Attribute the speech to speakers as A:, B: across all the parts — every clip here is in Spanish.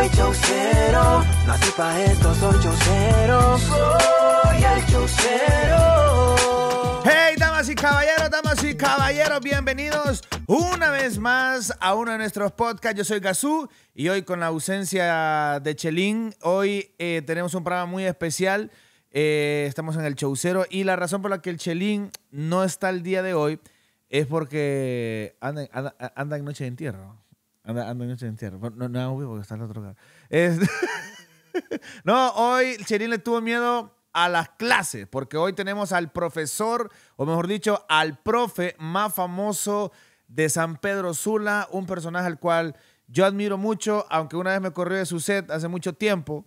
A: soy chaucero, nací pa' esto, soy chaucero, soy el chaucero. Hey, damas y caballeros, damas y caballeros, bienvenidos una vez más a uno de nuestros podcasts. Yo soy Gazú y hoy con la ausencia de Chelín, hoy eh, tenemos un programa muy especial. Eh, estamos en el Chaucero y la razón por la que el Chelín no está el día de hoy es porque anda, en noche de entierro. No, no, porque está no, hoy Cherín le tuvo miedo a las clases, porque hoy tenemos al profesor, o mejor dicho, al profe más famoso de San Pedro Sula, un personaje al cual yo admiro mucho, aunque una vez me corrió de su set hace mucho tiempo,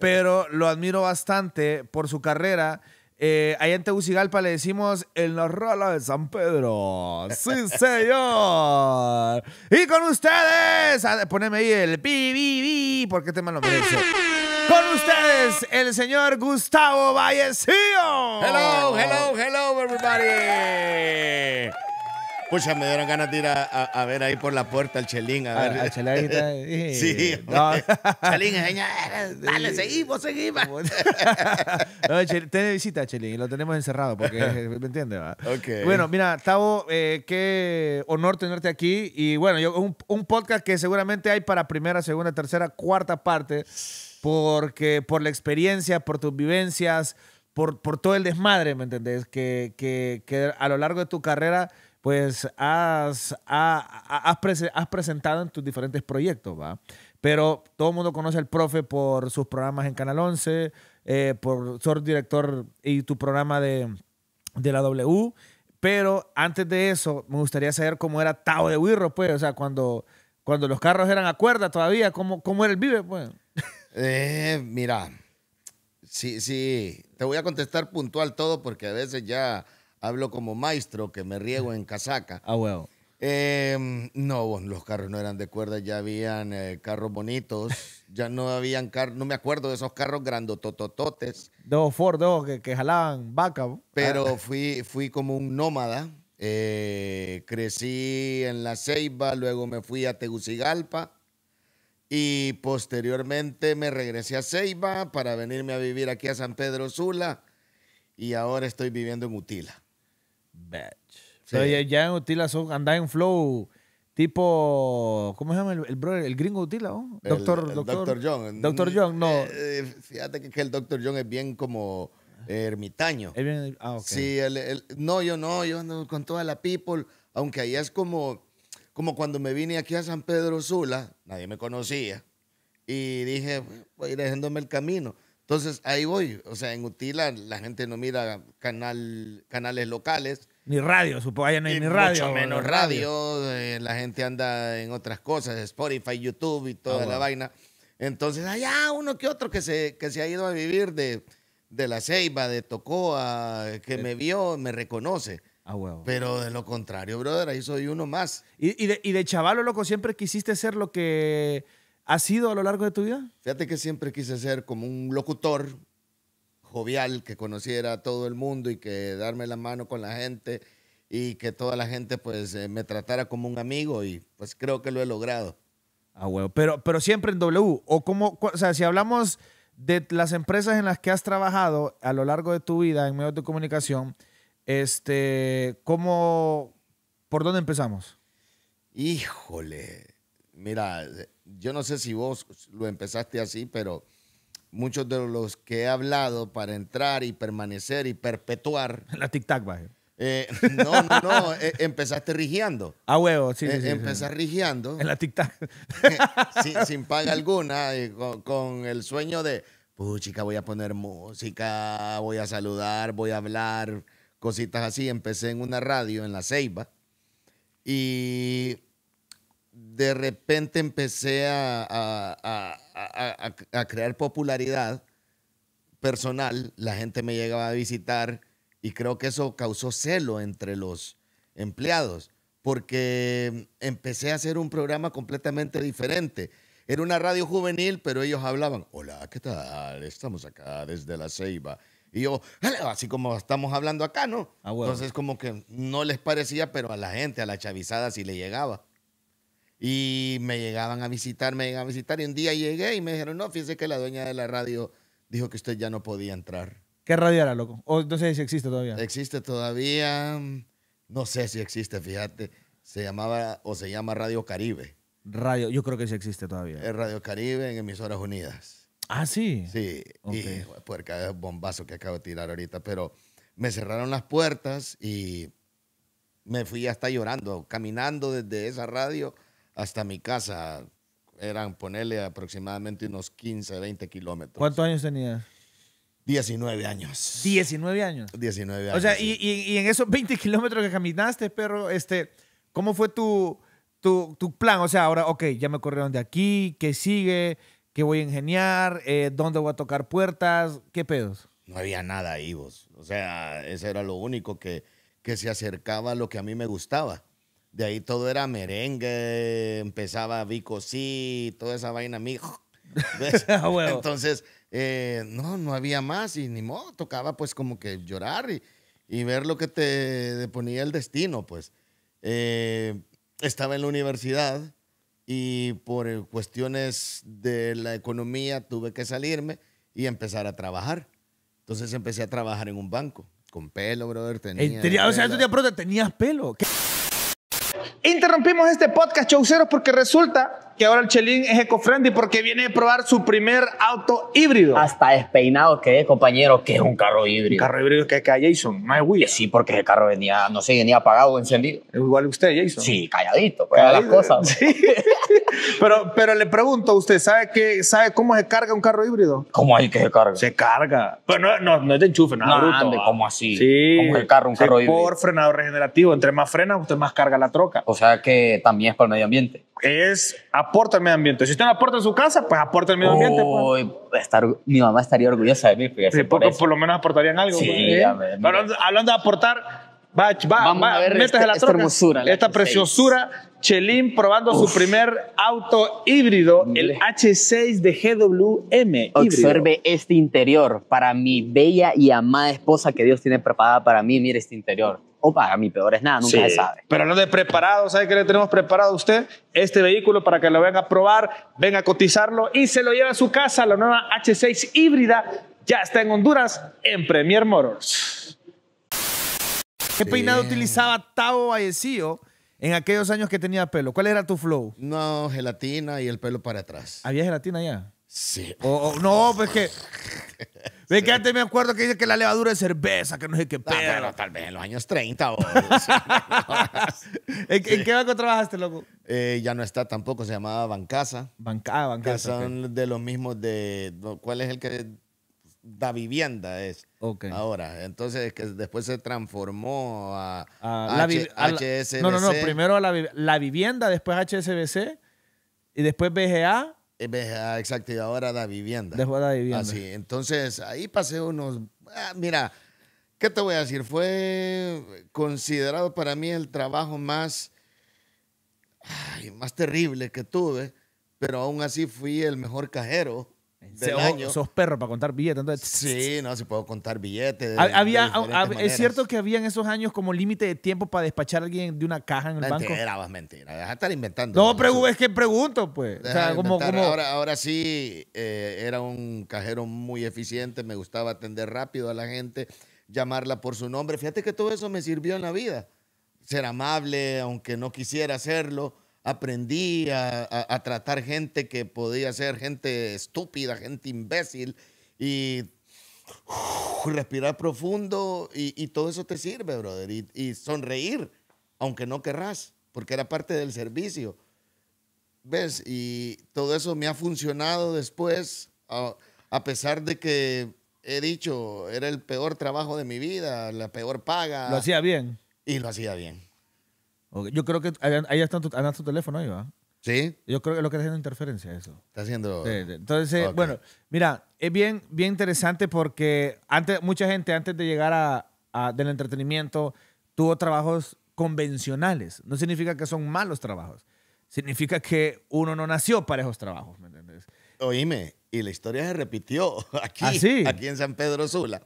A: pero lo admiro bastante por su carrera eh, en Tegucigalpa le decimos el Norrola de San Pedro. ¡Sí, señor! y con ustedes, ah, poneme ahí el pi, pi, pi, porque tema lo merece. Con ustedes, el señor
B: Gustavo Vallecillo. Hello, hello, hello, everybody. Pucha, me dieron ganas de ir a, ver ahí por la puerta al Chelín. A, ver. Chelín. Sí. Chelín, dale, seguimos, seguimos.
A: no, tiene visita, Chelín, y lo tenemos encerrado porque, eh, ¿me entiendes? Okay. Bueno, mira, Tavo, eh, qué honor tenerte aquí. Y bueno, yo, un, podcast que seguramente hay para primera, segunda, tercera, cuarta parte porque por la experiencia, por tus vivencias, por, por todo el desmadre, ¿me entendés? Que, que, a lo largo de tu carrera pues has, has, presentado en tus diferentes proyectos, ¿va? Pero todo el mundo conoce al profe por sus programas en Canal 11, eh, por ser director y tu programa de, la W. Pero antes de eso, me gustaría saber cómo era Tao de Wirro, pues, o sea, cuando, cuando los carros eran
B: a cuerda todavía, ¿cómo, cómo era el vive, pues? Eh, mira, sí, sí, te voy a contestar puntual todo porque a veces ya Hablo como maestro que me riego en casaca. Ah, huevo. Em, no, los carros no eran de cuerda, ya habían eh, carros bonitos, ya no habían carros, no me acuerdo de esos carros grandototototes.
A: Dos Ford, dos que, jalaban vaca. Pero ah.
B: fui, fui como un nómada, eh, crecí en La Ceiba, luego me fui a Tegucigalpa y posteriormente me regresé a Ceiba para venirme a vivir aquí a San Pedro Sula y ahora estoy viviendo en Utila.
A: Batch. ya, en Utila anda en flow. Tipo, ¿cómo se llama el, el El gringo Utila, doctor, doctor, John. Doctor mm, John, no. Eh,
B: eh, fíjate que, el Doctor John es bien como ermitaño. Ah, sí, no, yo no, yo ando con toda la people, aunque ahí es como, como cuando me vine aquí a San Pedro Sula, nadie me conocía, y dije, voy a ir dejándome el camino. Entonces ahí voy, o sea, en Utila la gente no mira canal, canales locales, ni radio, supongo, allá no hay ni radio. Mucho menos radio, eh, la gente anda en otras cosas, Spotify, YouTube y toda ah, la vaina. Entonces, allá ah, uno que otro que se, que se ha ido a vivir de, la Ceiba, de Tocoa, que eh. me vio, me reconoce. Ah, Pero de lo contrario, brother, ahí soy uno más. ¿Y, de, y de loco, siempre quisiste ser lo que ha sido a lo largo de tu vida? Fíjate que siempre quise ser como un locutor, jovial que conociera a todo el mundo y que darme la mano con la gente y que toda la gente pues eh, me tratara como un amigo y pues creo que lo he logrado. Ah, huevo. Pero, pero siempre en W. O como, o sea, si hablamos de las empresas en las que has
A: trabajado a lo largo de tu vida en medios de comunicación, este, ¿cómo, por dónde empezamos?
B: Híjole, mira, yo no sé si vos lo empezaste así, pero muchos de los que he hablado para entrar y permanecer y perpetuar. La tic-tac, eh, no, no, no. Eh, empezaste rigiando. A ah, huevo, sí. Eh, sí En la tic-tac. sin, sin, paga alguna, con, el sueño de, chica, voy a poner música, voy a saludar, voy a hablar, cositas así. Empecé en una radio en La Ceiba y de repente empecé a, crear popularidad personal, la gente me llegaba a visitar y creo que eso causó celo entre los empleados, porque empecé a hacer un programa completamente diferente. Era una radio juvenil, pero ellos hablaban, hola, ¿qué tal? Estamos acá desde la Ceiba. Y yo, así como estamos hablando acá, ¿no? Entonces como que no les parecía, pero a la gente, a la chavizada sí le llegaba. Y me llegaban a visitar, me llegaban a visitar. Y un día llegué y me dijeron, no, fíjese que la dueña de la radio dijo que usted ya no podía entrar. ¿Qué radio era, loco? O no sé si existe todavía. Existe todavía. Mm, no sé si existe, fíjate. Se llamaba o se llama Radio Caribe. Radio, yo creo que sí existe todavía. Es Radio Caribe en Emisoras Unidas. Ah, sí. Sí. Okay. Y es bombazo que acabo de tirar ahorita. Pero me cerraron las puertas y me fui hasta llorando, caminando desde esa radio hasta mi casa. Eran ponerle aproximadamente unos 15, 20 kilómetros.
A: ¿Cuántos años tenías?
B: 19 años. 19 años. 19 años. O sea,
A: y, en esos 20 kilómetros que caminaste, pero este, ¿cómo fue tu, tu, plan? O sea, ahora, ok, ya me corrieron de aquí, ¿qué sigue? ¿Qué voy a ingeniar? Eh, ¿Dónde voy a tocar puertas? ¿Qué
B: pedos? No había nada ahí, vos. O sea, ese era lo único que, que se acercaba a lo que a mí me gustaba. De ahí todo era merengue, empezaba Vico sí, toda esa vaina mijo.
A: Entonces,
B: eh, no, no había más y ni modo, tocaba pues como que llorar y, ver lo que te ponía el destino, pues. Eh, estaba en la universidad y por eh, cuestiones de la economía tuve que salirme y empezar a trabajar. Entonces empecé a trabajar en un banco, con pelo, brother. Tenía, o sea, tenías pelo. ¿Qué?
A: Interrumpimos este podcast, Chauceros, porque resulta que ahora el Chelín es eco porque viene a probar su primer auto híbrido. Hasta despeinado que es, compañero, que es un carro híbrido. carro híbrido que es Jason, no es Wii. Sí, porque el carro venía, no sé, venía apagado o encendido. Igual usted, Jason. Sí, calladito, pues, las cosas. Pues. Sí. pero, pero le pregunto, a ¿usted sabe, qué, sabe cómo se carga un carro híbrido? ¿Cómo hay que se carga? Se carga. Pero pues no, no, es de enchufe, no, bruto. ¿Cómo así? Sí. ¿Cómo el carro, un carro híbrido? Por frenado regenerativo. Entre más frena, usted más carga la troca. O sea que también es para el medio ambiente. Es aporta al medio ambiente. Si usted no aporta en su casa, pues aporta el medio ambiente. Pues. estar, mi mamá
B: estaría orgullosa de mí. Sí, por, por,
A: lo menos aportarían algo. Pues. hablando, de aportar, va, va, Vamos a ver este- la esta hermosura. esta preciosura. Chelín probando su primer auto híbrido, el H6 de GWM. Observe
B: este interior para mi bella y amada esposa que Dios tiene preparada para mí. Mire este interior o para mi peor es nada, nunca se sabe.
A: Pero no de preparado, ¿sabe qué le tenemos preparado a usted? Este vehículo para que lo vengan a probar, venga a cotizarlo y se lo lleve a su casa. La nueva H6 híbrida ya está en Honduras en Premier Motors. ¿Qué peinado utilizaba Tavo Vallecillo? en aquellos años que tenía pelo? ¿Cuál era tu flow? No, gelatina y el pelo para atrás. ¿Había gelatina ya? Sí. O, no, pues que. Ve que antes me acuerdo que dice que la levadura es cerveza, que no sé qué ah, pero tal vez en los años 30 o...
B: ¿En, qué banco trabajaste, loco? Eh, ya no está tampoco, se llamaba Bancasa. Bancada, ah, Bancasa. son de los mismos de. ¿Cuál es el que.? Da vivienda es ahora. Entonces, que después se transformó a, a HSBC. no, no, no.
A: Primero la, la vivienda, después HSBC y después
B: BGA eh, ah, exacto, y ahora da vivienda. Dejó la vivienda. Así, entonces ahí pasé unos. Ah, mira, ¿qué te voy a decir? Fue considerado para mí el trabajo más, más terrible que tuve, pero aún así fui el mejor cajero del Sos perro para contar billetes. Entonces, sí, no, si puedo contar billetes. había, es
A: cierto que había en esos años como límite de tiempo para despachar a alguien de una caja en el banco. Mentira, vas mentira. estar inventando. No, es que
B: pregunto, pues. Ahora, sí, eh, era un cajero muy eficiente, me gustaba atender rápido a la gente, llamarla por su nombre. Fíjate que todo eso me sirvió en la vida. Ser amable, aunque no quisiera hacerlo aprendí a, a, tratar gente que podía ser gente estúpida, gente imbécil y respirar profundo y, y, todo eso te sirve, brother. Y, sonreír, aunque no querrás, porque era parte del servicio. ¿Ves? Y todo eso me ha funcionado después, a pesar de que he dicho, era el peor trabajo de mi vida, la peor paga. Lo hacía
A: bien. Y lo hacía bien. Yo creo que ahí está tu, teléfono ahí, Sí. Yo creo que lo que está haciendo interferencia eso. Está
B: haciendo. entonces, bueno,
A: mira, es bien, bien interesante porque antes, mucha gente antes de llegar a, del entretenimiento tuvo trabajos convencionales. No significa que son malos trabajos. Significa que uno no nació para
B: esos trabajos, Oíme, y la historia se repitió aquí, ah, aquí en San Pedro Sula.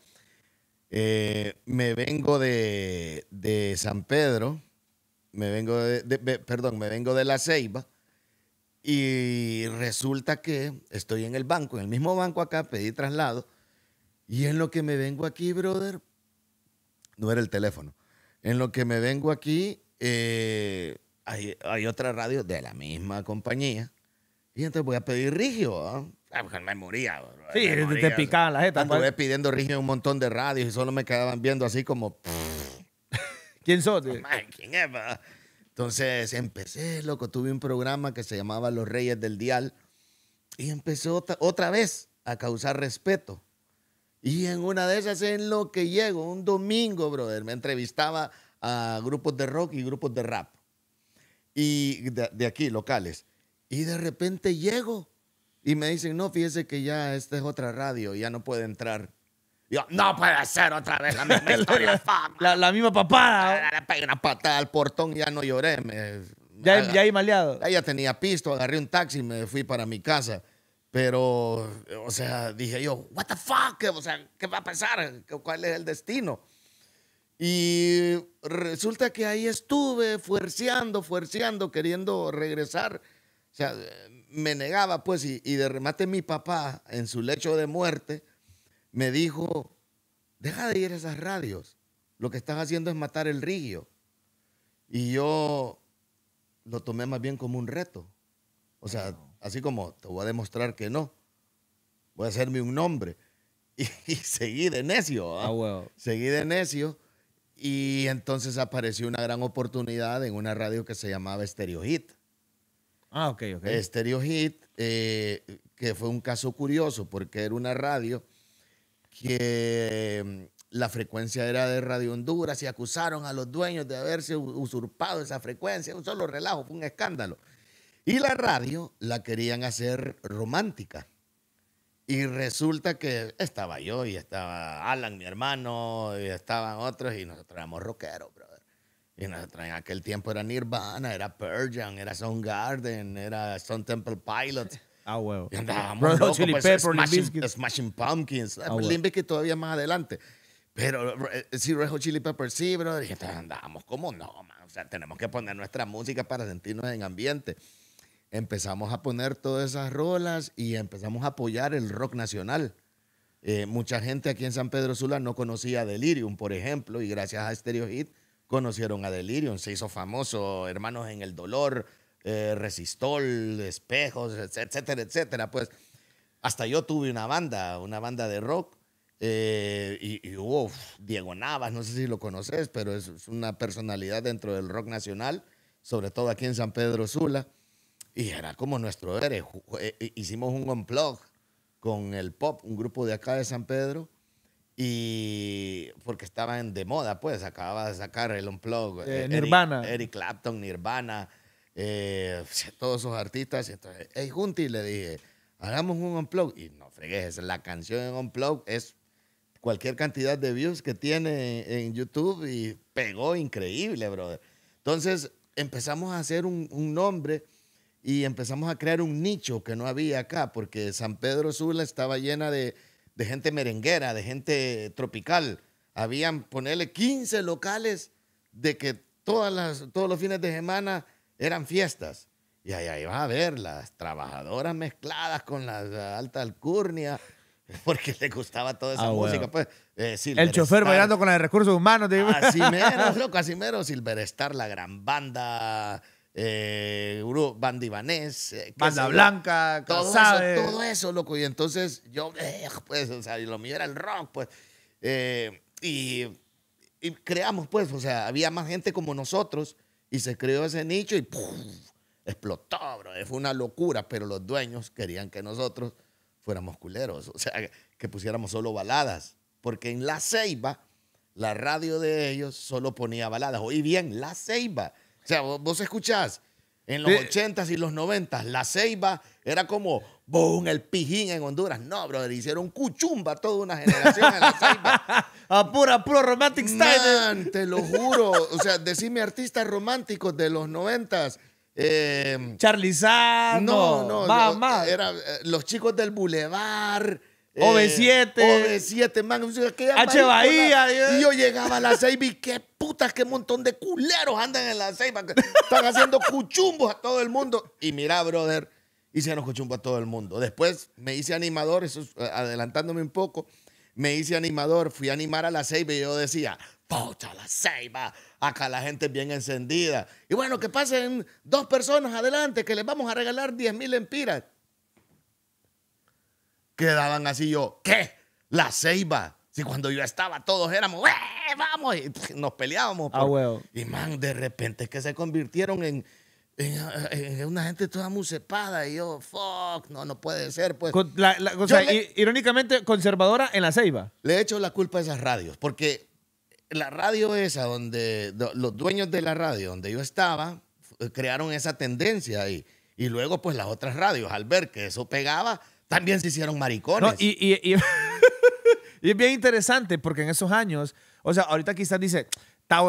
B: Eh, me vengo de, de San Pedro me vengo de, perdón, me vengo de la Ceiba y resulta que estoy en el banco, en el mismo banco acá, pedí traslado y en lo que me vengo aquí, brother, no era el teléfono, en lo que me vengo aquí eh, hay, hay, otra radio de la misma compañía y entonces voy a pedir rigio, ¿ah? Ah, pues me moría. Sí, me moría, te, te picaban las jetas. Anduve pues. pidiendo rigio en un montón de radios y solo me quedaban viendo así como... ¿Quién sos? ¿Quién Entonces empecé, loco, tuve un programa que se llamaba Los Reyes del Dial y empecé otra, vez a causar respeto. Y en una de esas en lo que llego, un domingo, brother, me entrevistaba a grupos de rock y grupos de rap. Y de, de aquí, locales. Y de repente llego y me dicen, no, fíjese que ya esta es otra radio, ya no puede entrar no puede ser otra vez la misma historia. la, la, misma papada. Ah, le pegué una patada al portón y ya no lloré. ya, ya, ahí maleado. Ya, ya tenía pisto, agarré un taxi y me fui para mi casa. Pero, o sea, dije yo, what the fuck, o sea, ¿qué va a pasar? ¿Cuál es el destino? Y resulta que ahí estuve fuerceando, fuerceando, queriendo regresar. O sea, me negaba pues y, y de remate mi papá en su lecho de muerte me dijo, deja de ir a esas radios, lo que estás haciendo es matar el rigio. Y yo lo tomé más bien como un reto. O sea, así como te voy a demostrar que no, voy a hacerme un nombre. Y, seguí de necio. ¿ah? Ah, seguí de necio. Y entonces apareció una gran oportunidad en una radio que se llamaba Stereo Hit. Ah, ok, ok. Stereo Hit, eh, que fue un caso curioso porque era una radio que mm, la frecuencia era de Radio Honduras y acusaron a los dueños de haberse usurpado esa frecuencia. Un solo relajo, fue un escándalo. Y la radio la querían hacer romántica. Y resulta que estaba yo y estaba Alan, mi hermano, y estaban otros y nosotros éramos rockeros, brother. Y nosotros en aquel tiempo era Nirvana, era Perjan, era Soundgarden, era Stone Temple Pilots. Ah, huevo. Y andábamos Hot pues, Chili smashing, Pumpkins. Ah, pues, Limbic que todavía más adelante. Pero eh, sí, Red Hot Chili Peppers, sí, bro. Y andábamos, como, no, man? O sea, tenemos que poner nuestra música para sentirnos en ambiente. Empezamos a poner todas esas rolas y empezamos a apoyar el rock nacional. Eh, mucha gente aquí en San Pedro Sula no conocía a Delirium, por ejemplo, y gracias a Stereo Hit conocieron a Delirium. Se hizo famoso Hermanos en el Dolor, eh, resistol, espejos, etcétera, etcétera. Pues hasta yo tuve una banda, una banda de rock. Eh, y, hubo Diego Navas, no sé si lo conoces, pero es, una personalidad dentro del rock nacional, sobre todo aquí en San Pedro Sula. Y era como nuestro héroe. Eh, hicimos un unplug con el pop, un grupo de acá de San Pedro, y porque estaban de moda, pues acababa de sacar el unplug. Eh, Nirvana. Eric Clapton, Nirvana. Eh, todos esos artistas. Y entonces, hey, Junti, le dije, hagamos un unplug. Y no fregues, la canción en unplug es cualquier cantidad de views que tiene en, YouTube y pegó increíble, brother. Entonces empezamos a hacer un, nombre y empezamos a crear un nicho que no había acá, porque San Pedro Sula estaba llena de, de gente merenguera, de gente tropical. Habían, ponerle 15 locales de que todas las, todos los fines de semana eran fiestas. Y ahí vas a ver las trabajadoras mezcladas con las altas alcurnias porque le gustaba toda esa ah, música. Pues, eh, el chofer bailando
A: con de recursos humanos. De... Así menos,
B: loco, así menos. Star, la gran banda, eh, banda ibanés. Eh, banda blanca, todo eso, todo eso, loco. Y entonces yo, eh, pues, o sea, y lo mío era el rock, pues. y, y creamos, pues, o sea, había más gente como nosotros y se creó ese nicho y explotó, bro. Fue una locura, pero los dueños querían que nosotros fuéramos culeros, o sea, que pusiéramos solo baladas, porque en La Ceiba, la radio de ellos solo ponía baladas. Oí bien, La Ceiba. O sea, vos, escuchás en los ochentas y los noventas La Ceiba era como, boom, el pijín en Honduras. No, brother, hicieron cuchumba toda una generación en la a pura, puro romantic style. te lo juro. O sea, decime artistas románticos de los noventas. Eh, No, no. Más, más. Era, eh, los chicos del Boulevard. OB7. Eh, 7 man. H. Bahía. Y yo llegaba a la Ceiba y qué putas, qué montón de culeros andan en la Ceiba. Están haciendo cuchumbos a todo el mundo. Y mira, brother, y se nos cochumba todo el mundo. Después me hice animador, eso eh, adelantándome un poco, me hice animador, fui a animar a la Ceiba y yo decía, pocha, la Ceiba, acá la gente es bien encendida. Y bueno, que pasen dos personas adelante, que les vamos a regalar 10 mil empiras. Quedaban así yo, ¿qué? La Ceiba. Si cuando yo estaba todos éramos, vamos! Y nos peleábamos. Pues. Ah, Y man, de repente es que se convirtieron en Ah, ah, una gente toda musepada y yo, fuck, no, no puede ser. Pues. irónicamente conservadora en la ceiba. Le he hecho la culpa a esas radios, porque la radio esa, donde los dueños de la radio, donde yo estaba, eh, crearon esa tendencia ahí. Y luego, pues las otras radios, al ver que eso pegaba, también se hicieron maricones. y, y, y es bien
A: interesante porque en esos años, o sea, ahorita quizás dice,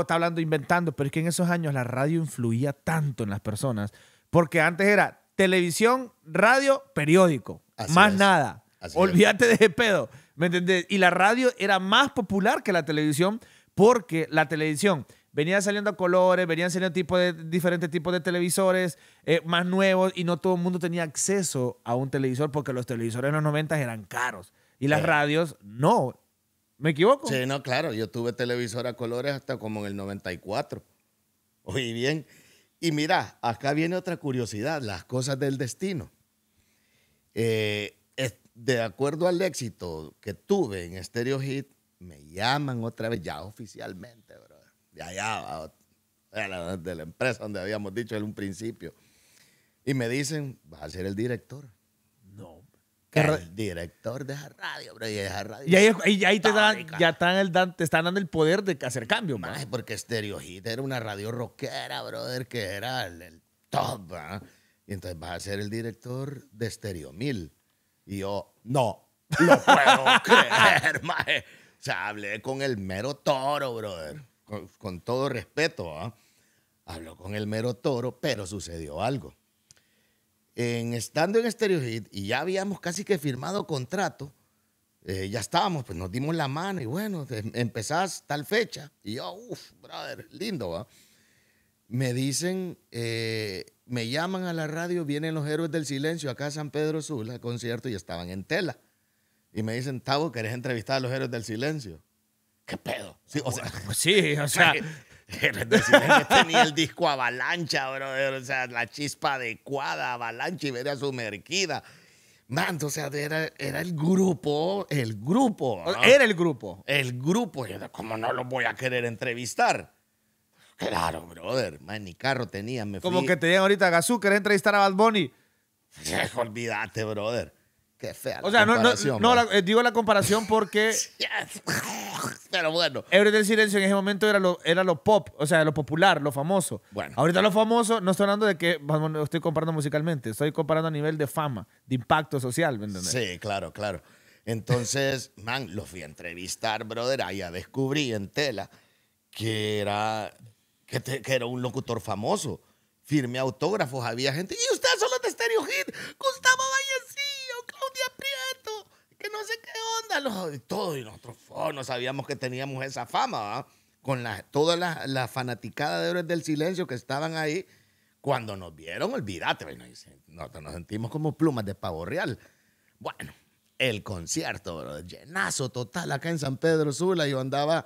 A: está hablando, inventando, pero es que en esos años la radio influía tanto en las personas, porque antes era televisión, radio, periódico, más nada. Olvídate de ese pedo, ¿me entendés? Y la radio era más popular que la televisión, porque la televisión venía saliendo a colores, venían saliendo tipo de, diferentes tipos de televisores eh, más nuevos y no todo el mundo tenía acceso
B: a un televisor porque los televisores en los 90 eran caros y las radios no. ¿Me equivoco? Sí, no, claro. Yo tuve televisora a colores hasta como en el 94. Oí bien. Y mira, acá viene otra curiosidad, las cosas del destino. Eh, de acuerdo al éxito que tuve en Stereo Hit, me llaman otra vez, ya oficialmente, bro. Ya, de la empresa donde habíamos dicho en un principio. Y me dicen, vas a ser el director el director de esa radio, bro, y radio. Y ahí, te ya están el, te están dando el poder de hacer cambio, man. Porque Stereo Hit era una radio rockera, brother, que era el, top, ¿verdad? Y entonces vas a ser el director de Stereo 1000. Y yo, no, lo puedo creer, maje. O sea, hablé con el mero toro, brother. Con, todo respeto, ¿ah? Habló con el mero toro, pero sucedió algo en estando en Stereo Hit y ya habíamos casi que firmado contrato, eh, ya estábamos, pues nos dimos la mano y bueno, empezás tal fecha. Y yo, uff, brother, lindo, ¿va? Me dicen, eh, me llaman a la radio, vienen los héroes del silencio acá a San Pedro Sula, concierto, y estaban en tela. Y me dicen, Tavo, ¿querés entrevistar a los héroes del silencio? ¿Qué pedo? Sí, pues sí, o sea, tenía el disco avalancha, brother, o sea, la chispa adecuada, avalancha y su sumergida. Man, o sea, era, el grupo, el grupo. Era el grupo. El grupo. como no lo voy a querer entrevistar? Claro, brother. Man, ni carro tenía. Me Como que
A: te llegan ahorita a Gazú, querés entrevistar a Bad Bunny.
B: Olvídate, brother. Qué fea. o sea, no, ¿eh? Eh, digo la comparación porque. Pero bueno.
A: Héroes del Silencio en ese momento era lo, era lo pop, o sea, lo popular, lo famoso. Bueno. Ahorita lo famoso, no estoy hablando de que estoy comparando musicalmente, estoy comparando a nivel de fama,
B: de impacto social, Sí, claro, claro. Entonces, man, los fui a entrevistar, brother. Allá descubrí en tela que era, que, que era un locutor famoso. Firme autógrafos, había gente. ¿Y usted todo, y nosotros oh, no sabíamos que teníamos esa fama, Con la, todas las la fanaticadas de Héroes del Silencio que estaban ahí, cuando nos vieron, olvídate, nosotros nos sentimos como plumas de pavo real. Bueno, el concierto, llenazo total acá en San Pedro Sula, yo andaba,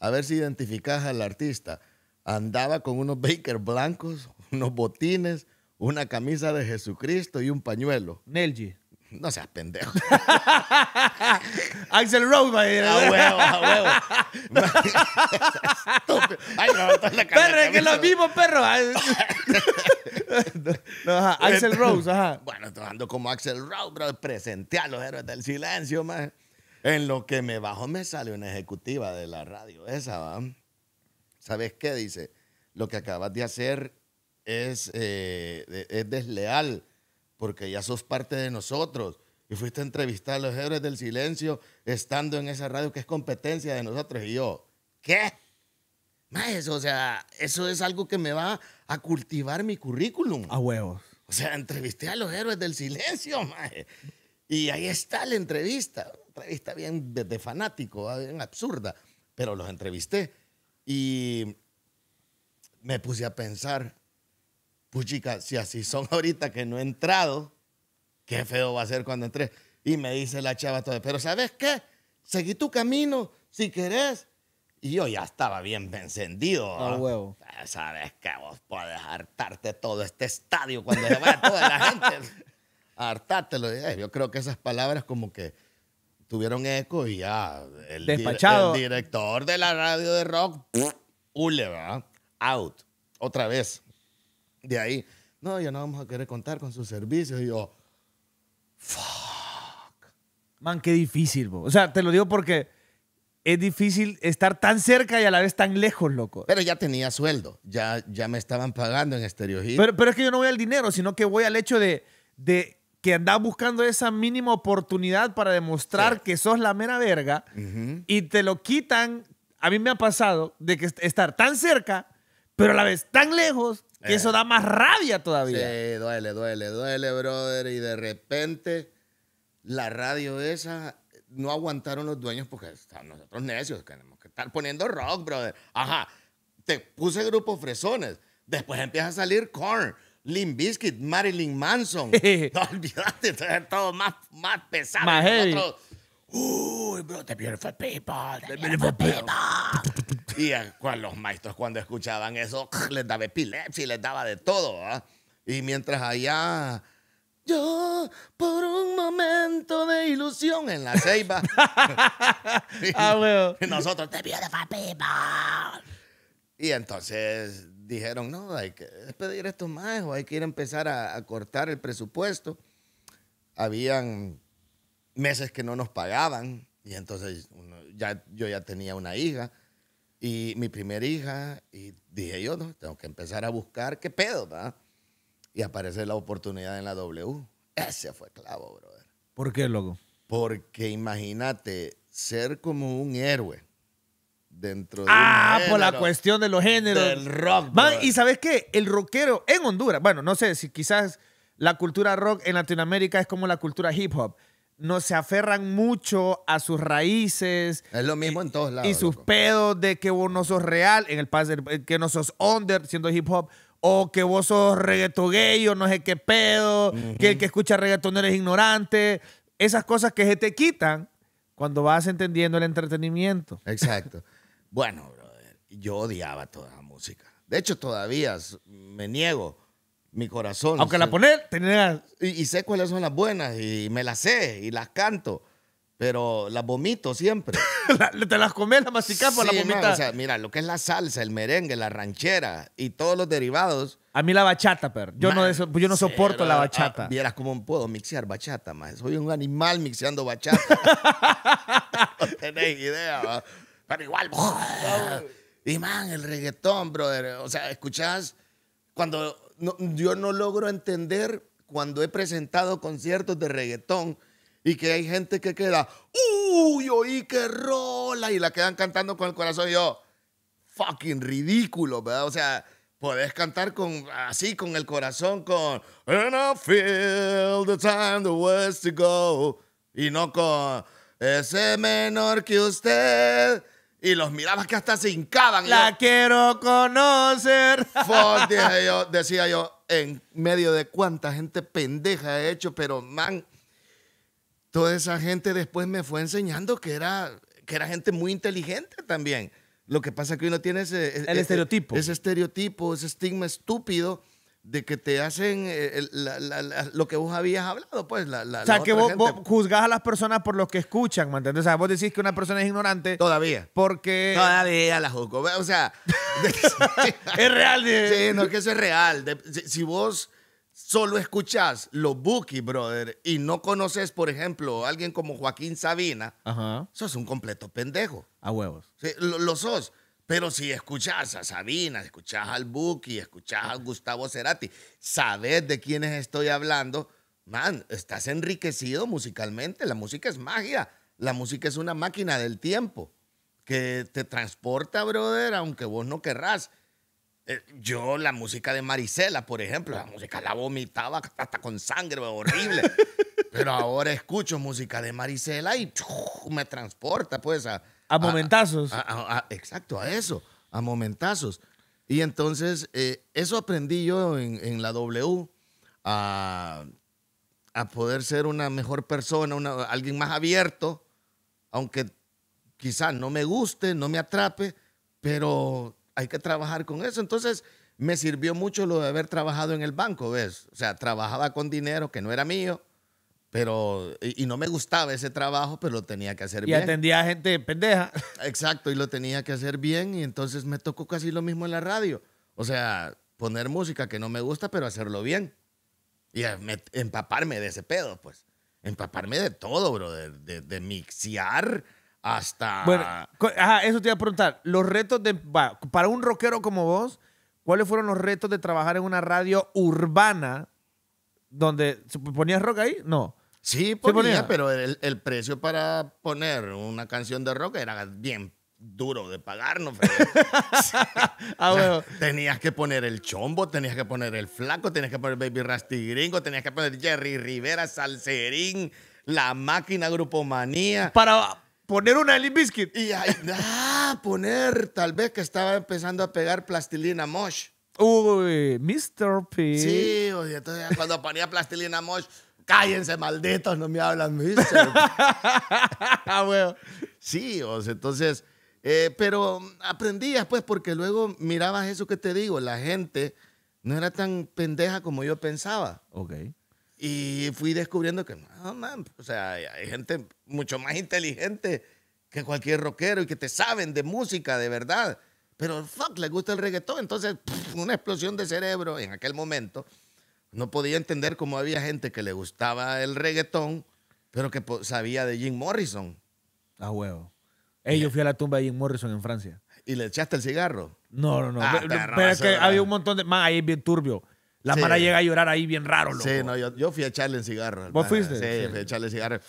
B: a ver si identificás al artista, andaba con unos Baker blancos, unos botines, una camisa de Jesucristo y un pañuelo. Nelji no seas pendejo. Axel Rose, va a ir. A huevo, a huevo. Ay, no, la Perro, es que es lo mismo, perro. no, Axel Rose, ajá. Bueno, trabajando como Axel Rose, bro. Presenté a los héroes del silencio, man. En lo que me bajo me sale una ejecutiva de la radio esa, ¿Sabes qué? Dice, lo que acabas de hacer es, eh, es desleal porque ya sos parte de nosotros. Y fuiste a entrevistar a los héroes del silencio estando en esa radio que es competencia de nosotros. Y yo, ¿qué? Más, o sea, eso es algo que me va a cultivar mi currículum. A huevos. O sea, entrevisté a los héroes del silencio, Y ahí está la entrevista. Una entrevista bien de fanático, bien absurda. Pero los entrevisté. Y me puse a pensar, puchica, si así son ahorita que no he entrado, qué feo va a ser cuando entré. Y me dice la chava todo, pero ¿sabes qué? Seguí tu camino si querés. Y yo ya estaba bien encendido. A huevo. Ah, Sabes que vos puedes hartarte todo este estadio cuando se vaya toda la gente. Hartártelo. Eh, yo creo que esas palabras como que tuvieron eco y ya. El, director de la radio de rock, hule, Out. Otra vez de ahí, no, ya no vamos a querer contar con sus servicios. Y yo, fuck. Man, qué difícil, bo. O sea, te lo digo porque es difícil estar tan cerca y a la vez tan lejos, loco. Pero ya tenía sueldo, ya, ya me estaban pagando en Stereo Pero,
A: pero es que yo no voy al dinero, sino que voy al hecho de, que andás buscando esa mínima oportunidad para demostrar que sos la mera verga y te lo quitan. A mí me ha pasado de que estar tan cerca, pero a la vez tan lejos eso eh. da más rabia todavía.
B: Sí, duele, duele, duele, brother. Y de repente, la radio esa no aguantaron los dueños porque nosotros necios, tenemos que estar poniendo rock, brother. Ajá, te puse grupo fresones. Después empieza a salir Korn, lim Biscuit, Marilyn Manson. no olvidaste, todo más, más pesado. Más Uy, bro, the beautiful people, the beautiful people. Y a, los maestros cuando escuchaban eso, les daba epilepsia, les daba de todo. ¿ah? Y mientras allá, yo por un momento de ilusión en la ceiba. Ah, y nosotros, te beautiful people. Y entonces dijeron, no, hay que pedir esto más o hay que ir a empezar a, cortar el presupuesto. Habían meses que no nos pagaban y entonces ya, yo ya tenía una hija y mi primera hija, y dije yo, no, tengo que empezar a buscar qué pedo, ¿verdad? Y aparece la oportunidad en la W. Ese fue clavo, brother. ¿Por qué, loco? Porque imagínate ser como un héroe dentro de Ah, por la cuestión de los géneros. Del rock. Man, y
A: sabes qué? El rockero en Honduras, bueno, no sé si quizás la cultura rock en Latinoamérica es como la cultura hip hop no se aferran mucho a sus raíces. Es lo
B: mismo en todos lados. Y sus pedos
A: de que vos no sos real, en el eh, que no sos under siendo hip hop, o que vos sos reggaeton gay o no sé qué pedo, que el que escucha reggaeton eres ignorante. Esas cosas que se te quitan cuando vas entendiendo el
B: entretenimiento. Exacto. bueno, yo odiaba toda la música. De hecho, todavía me niego mi corazón. Aunque la poner, tenía... Y, sé cuáles son las buenas y me las sé y las canto, pero las vomito siempre. te las comes, las masticas, por pues, las vomitas. mira, lo que es la salsa, el merengue, la ranchera y todos los derivados.
A: A mí la bachata,
B: pero yo, no, pues, yo no soporto la ah, bachata. Vieras cómo puedo mixear bachata, más Soy un animal mixeando bachata. no tenéis idea, Pero igual. y man, el reggaetón, brother. O sea, escuchás cuando yo no logro entender cuando he presentado conciertos de reggaetón y que hay gente que queda, uy, oí que rola, y la quedan cantando con el corazón yo, fucking ridículo, ¿verdad? O sea, podés cantar con, así, con el corazón, con, and I feel the time the to go, y no con, ese menor que usted y los miraba que hasta se hincaban. La quiero conocer. Fuck, decía yo, en medio de cuánta gente pendeja he hecho, pero man, toda esa gente después me fue enseñando que era, que era gente muy inteligente también. Lo que pasa es que uno tiene e, e, El e, estereotipo. Ese estereotipo, ese estigma estúpido de que te hacen eh, lo que vos habías hablado, pues. La, o sea, que vos,
A: juzgás a las personas por lo que escuchan, ¿me entiendes? O sea, vos decís que una persona es ignorante.
B: Todavía. Porque. Todavía la juzgo. O sea. es real. De... Sí, no, es que eso es real. si, vos solo escuchás los Buki, brother, y no conoces, por ejemplo, a alguien como Joaquín Sabina, sos un completo pendejo. A huevos. Sí, lo sos. Pero si escuchás a Sabina, escuchás al Buki, escuchás a Gustavo Cerati, sabes de quiénes estoy hablando, man, estás enriquecido musicalmente. La música es magia. La música es una máquina del tiempo que te transporta, brother, aunque vos no querrás. Eh, yo, la música de Marisela, por ejemplo, la música la vomitaba hasta con sangre, horrible. Pero ahora escucho música de Marisela y me transporta, pues, a a momentazos. exacto, a eso, a momentazos. Y entonces, eh, eso aprendí yo en, la W, a, poder ser una mejor persona, una, alguien más abierto, aunque quizás no me guste, no me atrape, pero hay que trabajar con eso. Entonces, me sirvió mucho lo de haber trabajado en el banco, ¿ves? O sea, trabajaba con dinero que no era mío, pero, y, no me gustaba ese trabajo, pero lo tenía que hacer bien. Y atendía a gente pendeja. Exacto, y lo tenía que hacer bien, y entonces me tocó casi lo mismo en la radio. O sea, poner música que no me gusta, pero hacerlo bien. Y empaparme de ese pedo, pues. Empaparme de todo, bro, de, de, mixear hasta... Bueno,
A: eso te iba a preguntar. Los retos de... Para un rockero como vos, ¿cuáles fueron los retos de trabajar en una radio urbana donde... ¿Ponías rock ahí? No.
B: Sí, ponía, pero el, precio para poner una canción de rock era bien duro de pagarnos. ah, Tenías que poner el chombo, tenías que poner el flaco, tenías que poner Baby Rasty Gringo, tenías que poner Jerry Rivera, Salserín, La Máquina, Grupo Manía. Para poner una Limp Biscuit. Y ah, poner, tal vez que estaba empezando a pegar plastilina mosh. Uy, Mr. P. Sí, oye, entonces cuando ponía plastilina mosh cállense, malditos, no me hablan, mister. Ah, sí, o sea, entonces, eh, pero aprendías, pues, porque luego mirabas eso que te digo, la gente no era tan pendeja como yo pensaba. Ok. Y fui descubriendo que, no, man, o sea, hay gente mucho más inteligente que cualquier rockero y que te saben de música, de verdad. Pero, fuck, les gusta el reggaetón. Entonces, una explosión de cerebro en aquel momento. No podía entender cómo había gente que le gustaba el reggaetón, pero que sabía de Jim Morrison. a huevo. yo
A: fui a la tumba de Jim Morrison en Francia.
B: ¿Y le echaste el cigarro?
A: No, no, no. Ah, pero, que había
B: un montón de. más ahí bien turbio. La para llega a llorar ahí bien raro, loco. Sí, no, yo, fui a echarle el cigarro. ¿Vos fuiste? Sí, fui a echarle el cigarro.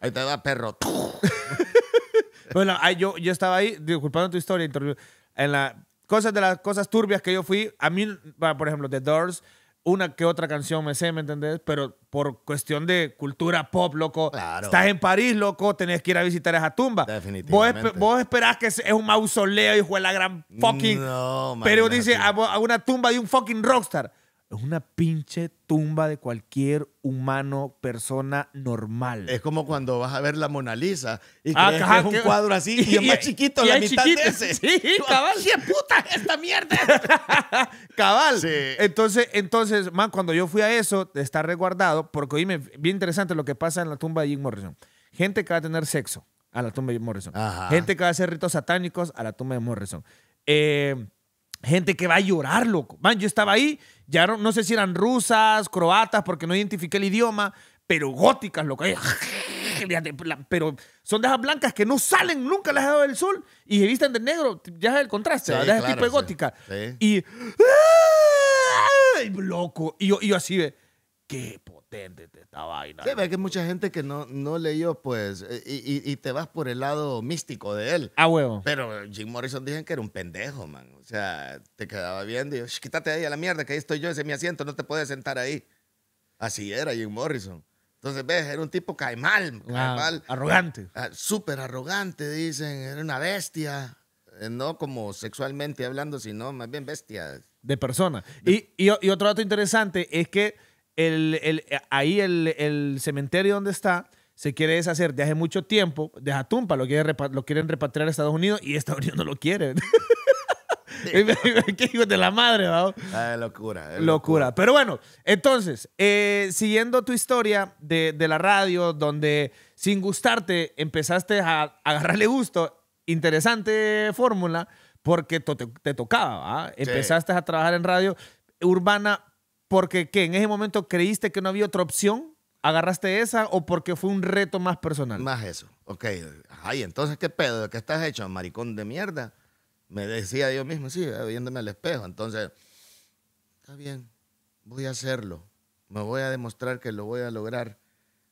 B: Ahí te da perro. bueno,
A: yo, yo estaba ahí, disculpando tu historia, en la, cosas de las cosas turbias que yo fui. A mí, por ejemplo, The Doors una que otra canción me sé, ¿me entendés? Pero por cuestión de cultura pop, loco. Estás en París, loco, tenés que ir a visitar esa tumba. Definitivamente. Vos, vos esperás que es un mausoleo, y de la gran fucking. Pero dice a, una tumba de un fucking rockstar es una pinche tumba de cualquier humano,
B: persona normal. Es como cuando vas a ver la Mona Lisa y ah, crees que es un cuadro así y, es más chiquito y la mitad de ese. Sí, cabal. ¡Qué puta esta mierda!
A: cabal. Entonces, entonces, man, cuando yo fui a eso, está resguardado, porque me. bien interesante lo que pasa en la tumba de Jim Morrison. Gente que va a tener sexo a la tumba de Jim Morrison. Gente que va a hacer ritos satánicos a la tumba de Morrison. Eh, gente que va a llorar, loco. Man, yo estaba ahí ya no, sé si eran rusas, croatas, porque no identifiqué el idioma, pero góticas, lo que pero son de blancas que no salen nunca las del sol y se visten de negro, ya es el contraste, es tipo de gótica. Y,
B: loco, y yo, así ve, qué potente esta vaina. ve que hay mucha gente que no, no leyó, pues, eh, y, y, te vas por el lado místico de él. Ah, huevo. Pero Jim Morrison dicen que era un pendejo, man. O sea, te quedaba viendo y quítate ahí a la mierda, que ahí estoy yo, ese es mi asiento, no te puedes sentar ahí. Así era Jim Morrison. Entonces, ves, era un tipo caimal, caimal arrogante. Ah, Súper arrogante, dicen, era una bestia. Eh, no como sexualmente hablando, sino más bien bestia.
A: De persona. Y, y, otro dato interesante es que el, el, eh, ahí el, el cementerio donde está se quiere deshacer de hace mucho tiempo de Jatumpa, lo, lo quieren repatriar a Estados Unidos y Estados Unidos no lo quiere. de la madre, vamos?
B: Ah, locura, locura. Pero
A: bueno, entonces, eh, siguiendo tu historia de, la radio, donde sin gustarte empezaste a, agarrarle gusto, interesante fórmula, porque te, tocaba, Empezaste a trabajar en radio urbana porque, ¿qué? En ese momento creíste que no había otra opción. ¿Agarraste
B: esa o porque fue un reto más personal? Más eso. Ok. Ay, entonces, ¿qué pedo? qué estás hecho? ¿Maricón de mierda? me decía yo mismo, sí, eh, viéndome al espejo. Entonces, está bien, voy a hacerlo. Me voy a demostrar que lo voy a lograr.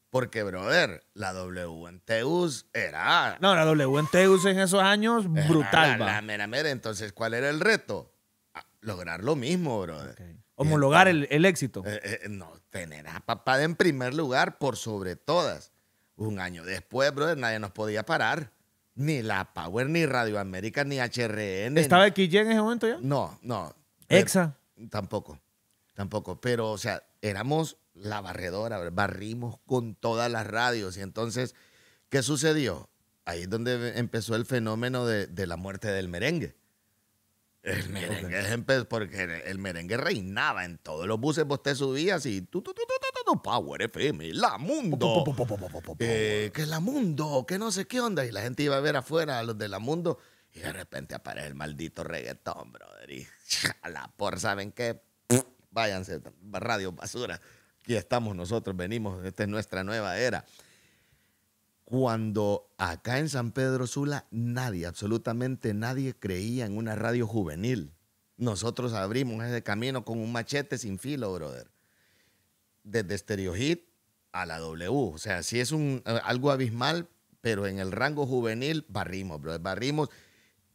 B: Porque, brother, la WNTUS era. No, la WNTUS en esos años, brutal. Mira, mira, Entonces, ¿cuál era el reto? Ah, lograr lo mismo, brother. Homologar el, éxito. Eh, eh, no, tener a papá en primer lugar por sobre todas. Un año después, brother, nadie nos podía parar. Ni la Power, ni Radio América, ni HRN. ¿Estaba en ese momento ya? No, no. Eh, ¿Exa? tampoco, tampoco. Pero, o sea, éramos la barredora, barrimos con todas las radios. Y entonces, ¿qué sucedió? Ahí es donde empezó el fenómeno de la muerte del merengue. El merengue pues, porque el merengue reinaba en todos los buses, vos te subías y tú, tú, tú, tú Power FM, la mundo. Eh, que la mundo, que no sé qué onda. Y la gente iba a ver afuera a los de la mundo y de repente aparece el maldito reggaetón, brother. Y a la por, ¿saben qué? Váyanse, radio basura. Aquí estamos nosotros, venimos, esta es nuestra nueva era cuando acá en San Pedro Sula nadie, absolutamente nadie creía en una radio juvenil. Nosotros abrimos ese camino con un machete sin filo, brother. Desde Stereo Hit a la W. O sea, sí es un, algo abismal, pero en el rango juvenil barrimos, brother, barrimos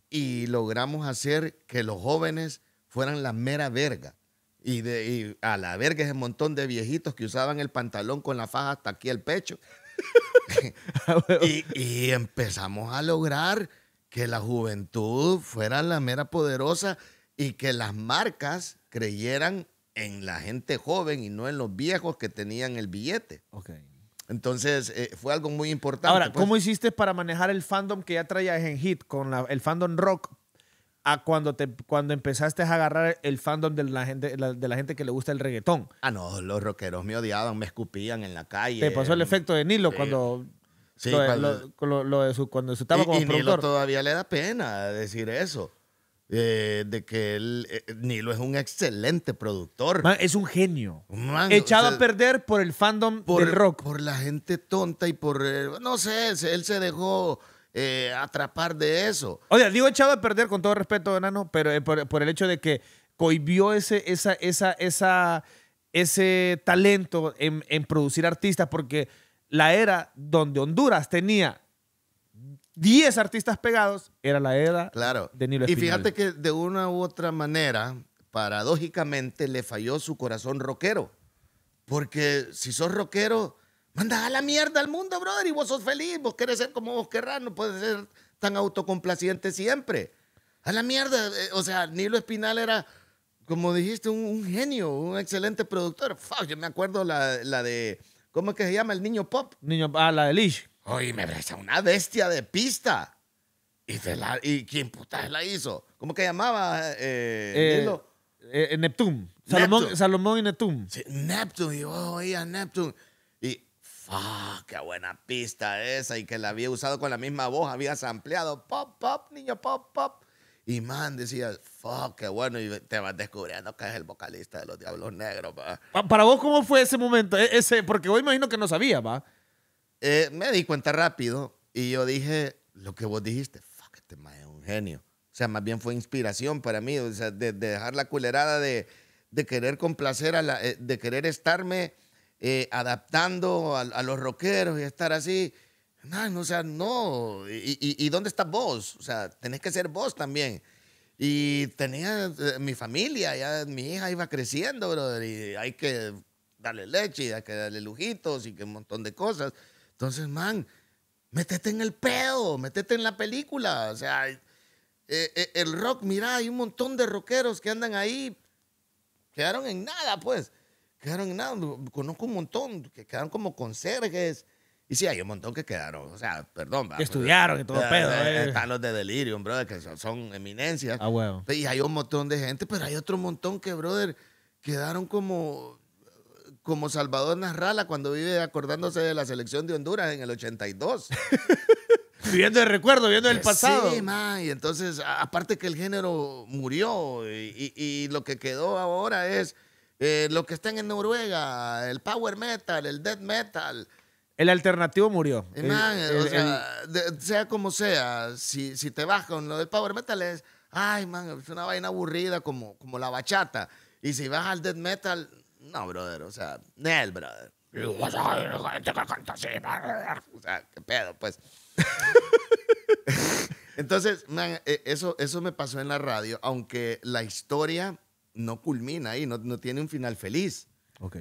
B: y logramos hacer que los jóvenes fueran la mera verga. Y, de, y a la verga ese montón de viejitos que usaban el pantalón con la faja hasta aquí el pecho. Ah, y, empezamos a lograr que la juventud fuera la mera poderosa y que las marcas creyeran en la gente joven y no en los viejos que tenían el billete. Okay. Entonces, eh, fue algo muy importante. Ahora, pues. ¿cómo
A: hiciste para manejar el fandom que ya traías en Hit con el fandom rock a cuando, te, cuando empezaste a agarrar el fandom de la, gente, de la gente que le gusta el reggaetón.
B: Ah, no, los rockeros me odiaban, me escupían en la calle. Te pasó el efecto de Nilo cuando Sí, cuando,
A: cuando estaba y, como y Nilo todavía
B: le da pena decir eso. Eh, de que eh, Nilo es un excelente productor. es un genio. Echado a perder por el fandom por, del rock. Por la gente tonta y por. Eh, no sé, él se dejó eh, atrapar de eso. O digo
A: echado a perder con todo respeto, enano, pero eh, por, el hecho de que cohibió ese, esa, esa, esa, ese talento en, producir artistas, porque la era donde Honduras tenía 10 artistas pegados era la era claro. de Nilo Espinal. Y fíjate
B: que de una u otra manera, paradójicamente, le falló su corazón rockero. Porque si sos rockero, Manda a la mierda al mundo, brother, y vos sos feliz, vos querés ser como vos querrás, no puedes ser tan autocomplaciente siempre. A la mierda, eh, o sea, Nilo Espinal era, como dijiste, un, genio, un excelente productor. Fuck, yo me acuerdo la, la, de, ¿cómo es que se llama? El Niño Pop. Niño, ah, la de Lish. Oye, me parece una bestia de pista. ¿Y, y quién puta la hizo? ¿Cómo que llamaba? Eh, eh, Nilo? Eh, Neptune. Salomón, Salomón y Neptune. Sí, Neptune, yo oía Neptune. ¡Fuck! Ah, qué buena pista esa. Y que la había usado con la misma voz, había ampliado Pop, pop, niño, pop, pop. Y man, decía, fuck, qué bueno. Y te vas descubriendo que es el vocalista de los Diablos Negros. va. Para vos, ¿cómo fue ese momento? E, ese, porque vos imagino que no sabía, va. Eh, me di cuenta rápido y yo dije, lo que vos dijiste, fuck, este man es un genio. O sea, más bien fue inspiración para mí, o sea, de, dejar la culerada de, de querer complacer, a la, eh, de querer estarme eh, adaptando a, los rockeros y estar así. Man, o sea, no. ¿Y, dónde está vos? O sea, tenés que ser vos también. Y tenía eh, mi familia, ya mi hija iba creciendo, brother, y hay que darle leche, y hay que darle lujitos y que un montón de cosas. Entonces, man, métete en el pedo, metete en la película. O sea, eh, el rock, mira, hay un montón de rockeros que andan ahí, quedaron en nada, pues quedaron en nada. Conozco un montón que quedaron como conserjes. Y sí, hay un montón que quedaron, o sea, perdón. Que pues, Estudiaron y todo pedo. Eh. Están los de Delirium, brother, que son, eminencias. Ah, bueno. Y hay un montón de gente, pero hay otro montón que, brother, quedaron como, como Salvador Narrala cuando vive acordándose de la selección de Honduras en el 82. viviendo el recuerdo, viendo el pasado. Sí, ma, Y entonces, aparte que el género murió y lo que quedó ahora es eh, lo que está en Noruega, el power metal, el death metal. El
A: alternativo murió.
B: sea, como sea, si, si te vas con lo del power metal es, ay, man, es una vaina aburrida como, como la bachata. Y si vas al death metal, no, brother, o sea, Nel, brother. O sea, qué pedo, pues. Entonces, man, eh, eso, eso me pasó en la radio, aunque la historia no culmina ahí, no, no tiene un final feliz. Ok.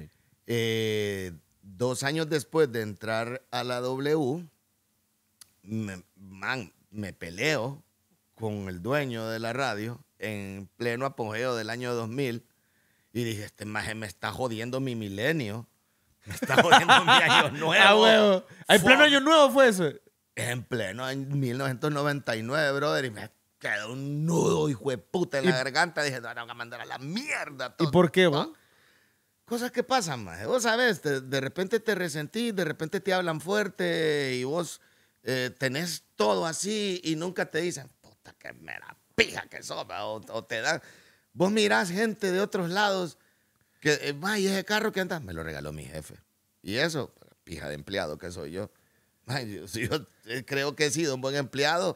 B: Eh, dos años después de entrar a la W, man, me peleo con el dueño de la radio en pleno apogeo del año 2000 y dije, este maje me está jodiendo mi milenio. Me está jodiendo mi año ah, nuevo. Ah, ¿En pleno año nuevo fue eso? En pleno, en 1999, brother. Y me quedó un nudo, hijo de puta, en la garganta. Dije, no, no, a mandar a la mierda ¿Y por qué, va? Cosas que pasan, ma. Vos sabés, de, repente te resentís, de repente te hablan fuerte y vos eh, tenés todo así y nunca te dicen, puta, qué mera pija que sos, o, te dan. Vos mirás gente de otros lados que, vaya, eh, ese carro que andas, me lo regaló mi jefe. Y eso, pija de empleado que soy yo. ay yo, yo, eh, creo que he sido un buen empleado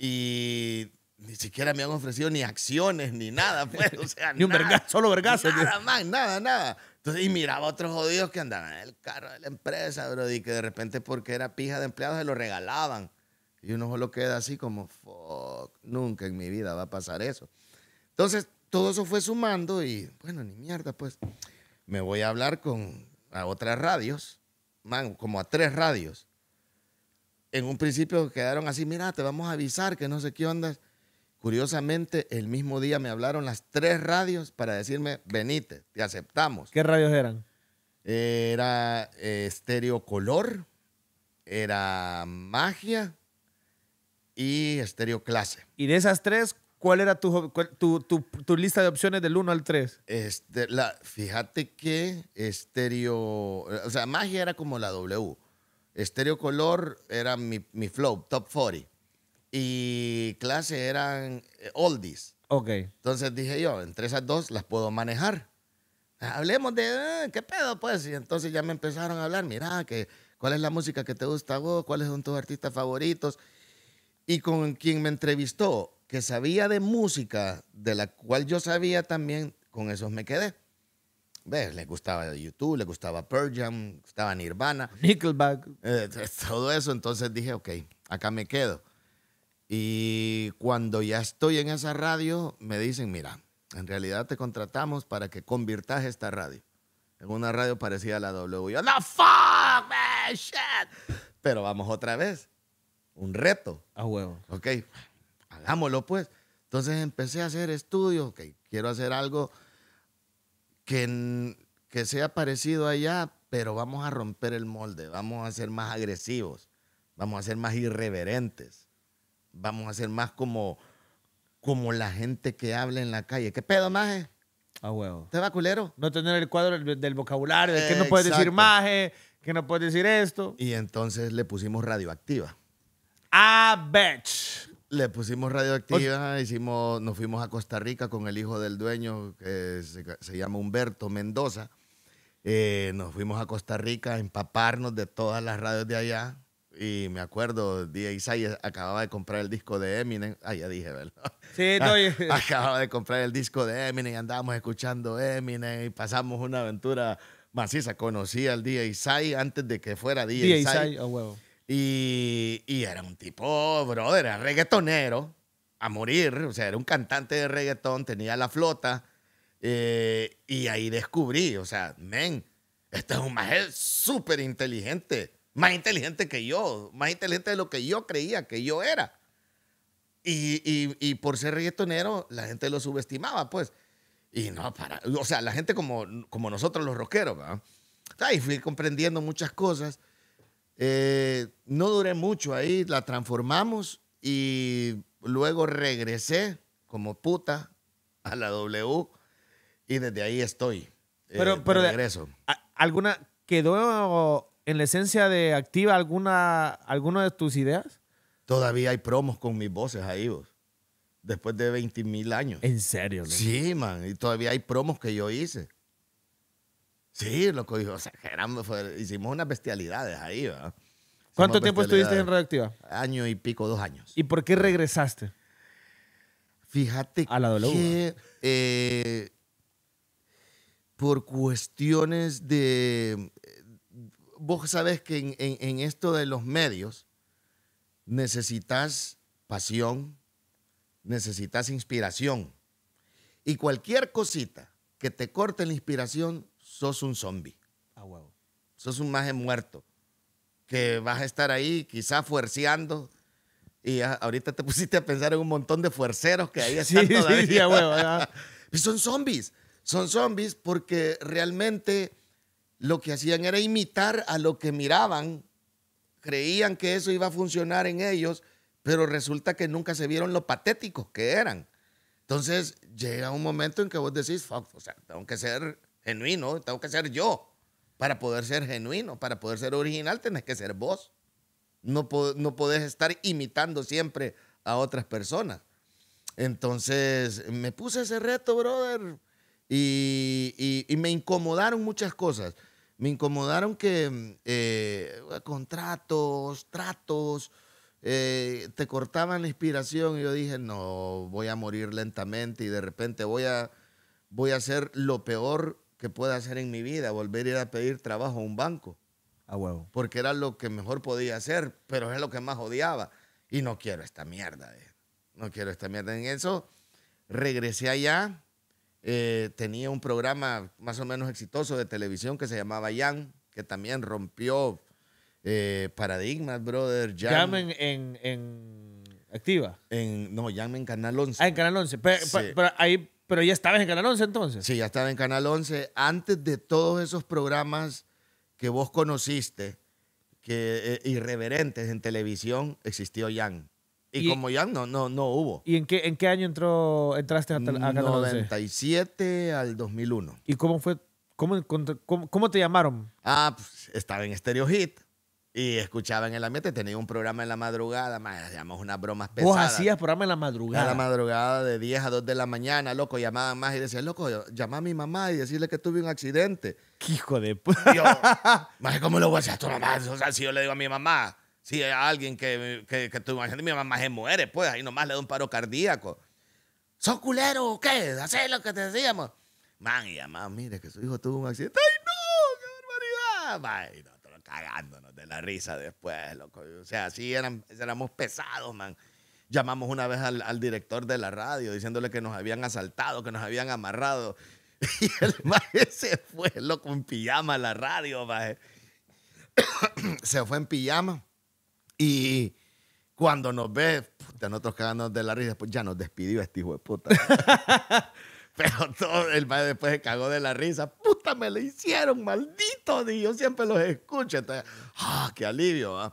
B: y ni siquiera me han ofrecido ni acciones ni nada, pues, o sea, ni un nada, solo vergazo. Nada más, nada, nada. Entonces, y miraba a otros jodidos que andaban en el carro de la empresa, bro, y que de repente porque era pija de empleados se lo regalaban. Y uno solo queda así como, fuck, nunca en mi vida va a pasar eso. Entonces, todo eso fue sumando y, bueno, ni mierda, pues. Me voy a hablar con a otras radios, man, como a tres radios en un principio quedaron así, mira, te vamos a avisar que no sé qué onda. Curiosamente, el mismo día me hablaron las tres radios para decirme, venite, te aceptamos. ¿Qué radios eran? Era eh, Estéreo Color, era Magia y Estéreo Clase. ¿Y de esas tres, cuál era tu, lista de opciones del 1 al 3? Este, fíjate que Estéreo, o sea, Magia era como la W. Estéreo Color era mi, flow, top 40. Y clase eran eh, oldies. Ok. Entonces dije yo, entre esas dos las puedo manejar. Hablemos de, ah, ¿qué pedo pues? Y entonces ya me empezaron a hablar, mira, que, ¿cuál es la música que te gusta a vos? ¿Cuáles son tus artistas favoritos? Y con quien me entrevistó, que sabía de música, de la cual yo sabía también, con esos me quedé. ¿ves? le gustaba YouTube, le gustaba Pearl Jam, gustaba Nirvana. Nickelback. Eh, todo eso. Entonces dije, ok, acá me quedo. Y cuando ya estoy en esa radio, me dicen, mira, en realidad te contratamos para que convirtas esta radio. En una radio parecida a la W. Yo, no, fuck, shit. Pero vamos otra vez. Un reto. A huevo. Ok, hagámoslo pues. Entonces empecé a hacer estudios. Ok, quiero hacer algo que, que sea parecido allá, pero vamos a romper el molde, vamos a ser más agresivos, vamos a ser más irreverentes, vamos a ser más como, como la gente que habla en la calle. ¿Qué pedo, maje? A huevo. ¿Te va culero? No tener el cuadro del, vocabulario, de que no puedes decir maje, que no puedes decir esto. Y entonces le pusimos radioactiva. Ah, bitch. Le pusimos radioactiva, hicimos, nos fuimos a Costa Rica con el hijo del dueño, que se, llama Humberto Mendoza. Eh, nos fuimos a Costa Rica a empaparnos de todas las radios de allá. Y me acuerdo, día Isaías acababa de comprar el disco de Eminem. Ah, ya dije, ¿verdad? Sí, no, ah, Acababa de comprar el disco de Eminem y andábamos escuchando Eminem y pasamos una aventura maciza. Conocí al Díaz Isaías antes de que fuera día Isaías, a oh, huevo. Y, era un tipo, brother, era reggaetonero a morir. O sea, era un cantante de reggaetón, tenía la flota. Eh, y ahí descubrí, o sea, men, este es un maje súper inteligente. Más inteligente que yo, más inteligente de lo que yo creía que yo era. Y, por ser reggaetonero, la gente lo subestimaba, pues. Y no, para. O sea, la gente como, como nosotros los rockeros, ¿verdad? y fui comprendiendo muchas cosas. Eh, no duré mucho ahí, la transformamos y luego regresé como puta a la W y desde ahí estoy. Eh, pero, pero regreso. ¿Alguna quedó en la esencia de Activa alguna, alguna de tus ideas? Todavía hay promos con mis voces ahí, vos. Después de 20 mil años. ¿En serio? Sí, man. Y todavía hay promos que yo hice. Sí, loco, dijo, hicimos unas bestialidades ahí, ¿verdad?
A: ¿Cuánto tiempo estuviste en Radioactiva?
B: Año y pico, dos años. ¿Y por qué regresaste? Fíjate a que eh, por cuestiones de... Vos sabes que en esto de los medios necesitas pasión, necesitas inspiración. Y cualquier cosita que te corte la inspiración sos un zombie. Ah, huevo. Sos un maje muerto. Que vas a estar ahí, quizás fuerceando. Y ahorita te pusiste a pensar en un montón de fuerceros que ahí están sí, todavía. Sí, son zombies. Son zombies porque realmente lo que hacían era imitar a lo que miraban. Creían que eso iba a funcionar en ellos, pero resulta que nunca se vieron lo patéticos que eran. Entonces llega un momento en que vos decís, fuck, o sea, tengo que ser genuino, tengo que ser yo. Para poder ser genuino, para poder ser original, tenés que ser vos. No, no podés estar imitando siempre a otras personas. Entonces, me puse ese reto, brother, y, y, me incomodaron muchas cosas. Me incomodaron que eh, contratos, tratos, eh, te cortaban la inspiración y yo dije, no, voy a morir lentamente y de repente voy a, voy a hacer lo peor que pueda hacer en mi vida, volver a ir a pedir trabajo a un banco. A huevo. Porque era lo que mejor podía hacer, pero es lo que más odiaba. Y no quiero esta mierda. Eh. No quiero esta mierda. En eso regresé allá. Eh, tenía un programa más o menos exitoso de televisión que se llamaba Jan, que también rompió eh, paradigmas, brother. Jan, en,
A: en, en,
B: Activa. En, no, Jan en Canal 11. Ah, en Canal 11. pero ahí pero ya estabas en Canal 11 entonces. Sí, ya estaba en Canal 11. Antes de todos esos programas que vos conociste, que, eh, irreverentes en televisión, existió Yang. Y, como Yang no, no, no hubo.
A: ¿Y en qué, en qué año entró, entraste a, Canal Canal
B: 97 al 2001. ¿Y cómo fue? Cómo, cómo, te llamaron? Ah, pues, estaba en Stereo Hit. Y escuchaba en el ambiente, tenía un programa en la madrugada, más, hacíamos unas bromas pesadas. Vos hacías programa en la madrugada. En la madrugada de 10 a 2 de la mañana, loco, llamaban más y decían, loco, llama a mi mamá y decirle que tuve un accidente. ¿Qué hijo de puta! ¿cómo lo voy a decir a tu mamá? O sea, si yo le digo a mi mamá, si hay alguien que, que, tuvo un accidente, mi mamá se muere, pues ahí nomás le da un paro cardíaco. ¿Sos culero o qué? Hacés lo que te decíamos. Man, y mamá, mire que su hijo tuvo un accidente. ¡Ay, no! ¡Qué barbaridad! cagándonos de la risa después, loco. O sea, así eran, éramos pesados, man. Llamamos una vez al, al director de la radio diciéndole que nos habían asaltado, que nos habían amarrado. Y el maje se fue, loco, en pijama a la radio, maje. se fue en pijama. Y cuando nos ve, de nosotros cagándonos de la risa, pues ya nos despidió este hijo de puta. Pero todo el padre después se cagó de la risa. Puta, me lo hicieron, maldito. Dios. yo siempre los escucho. ah, qué alivio.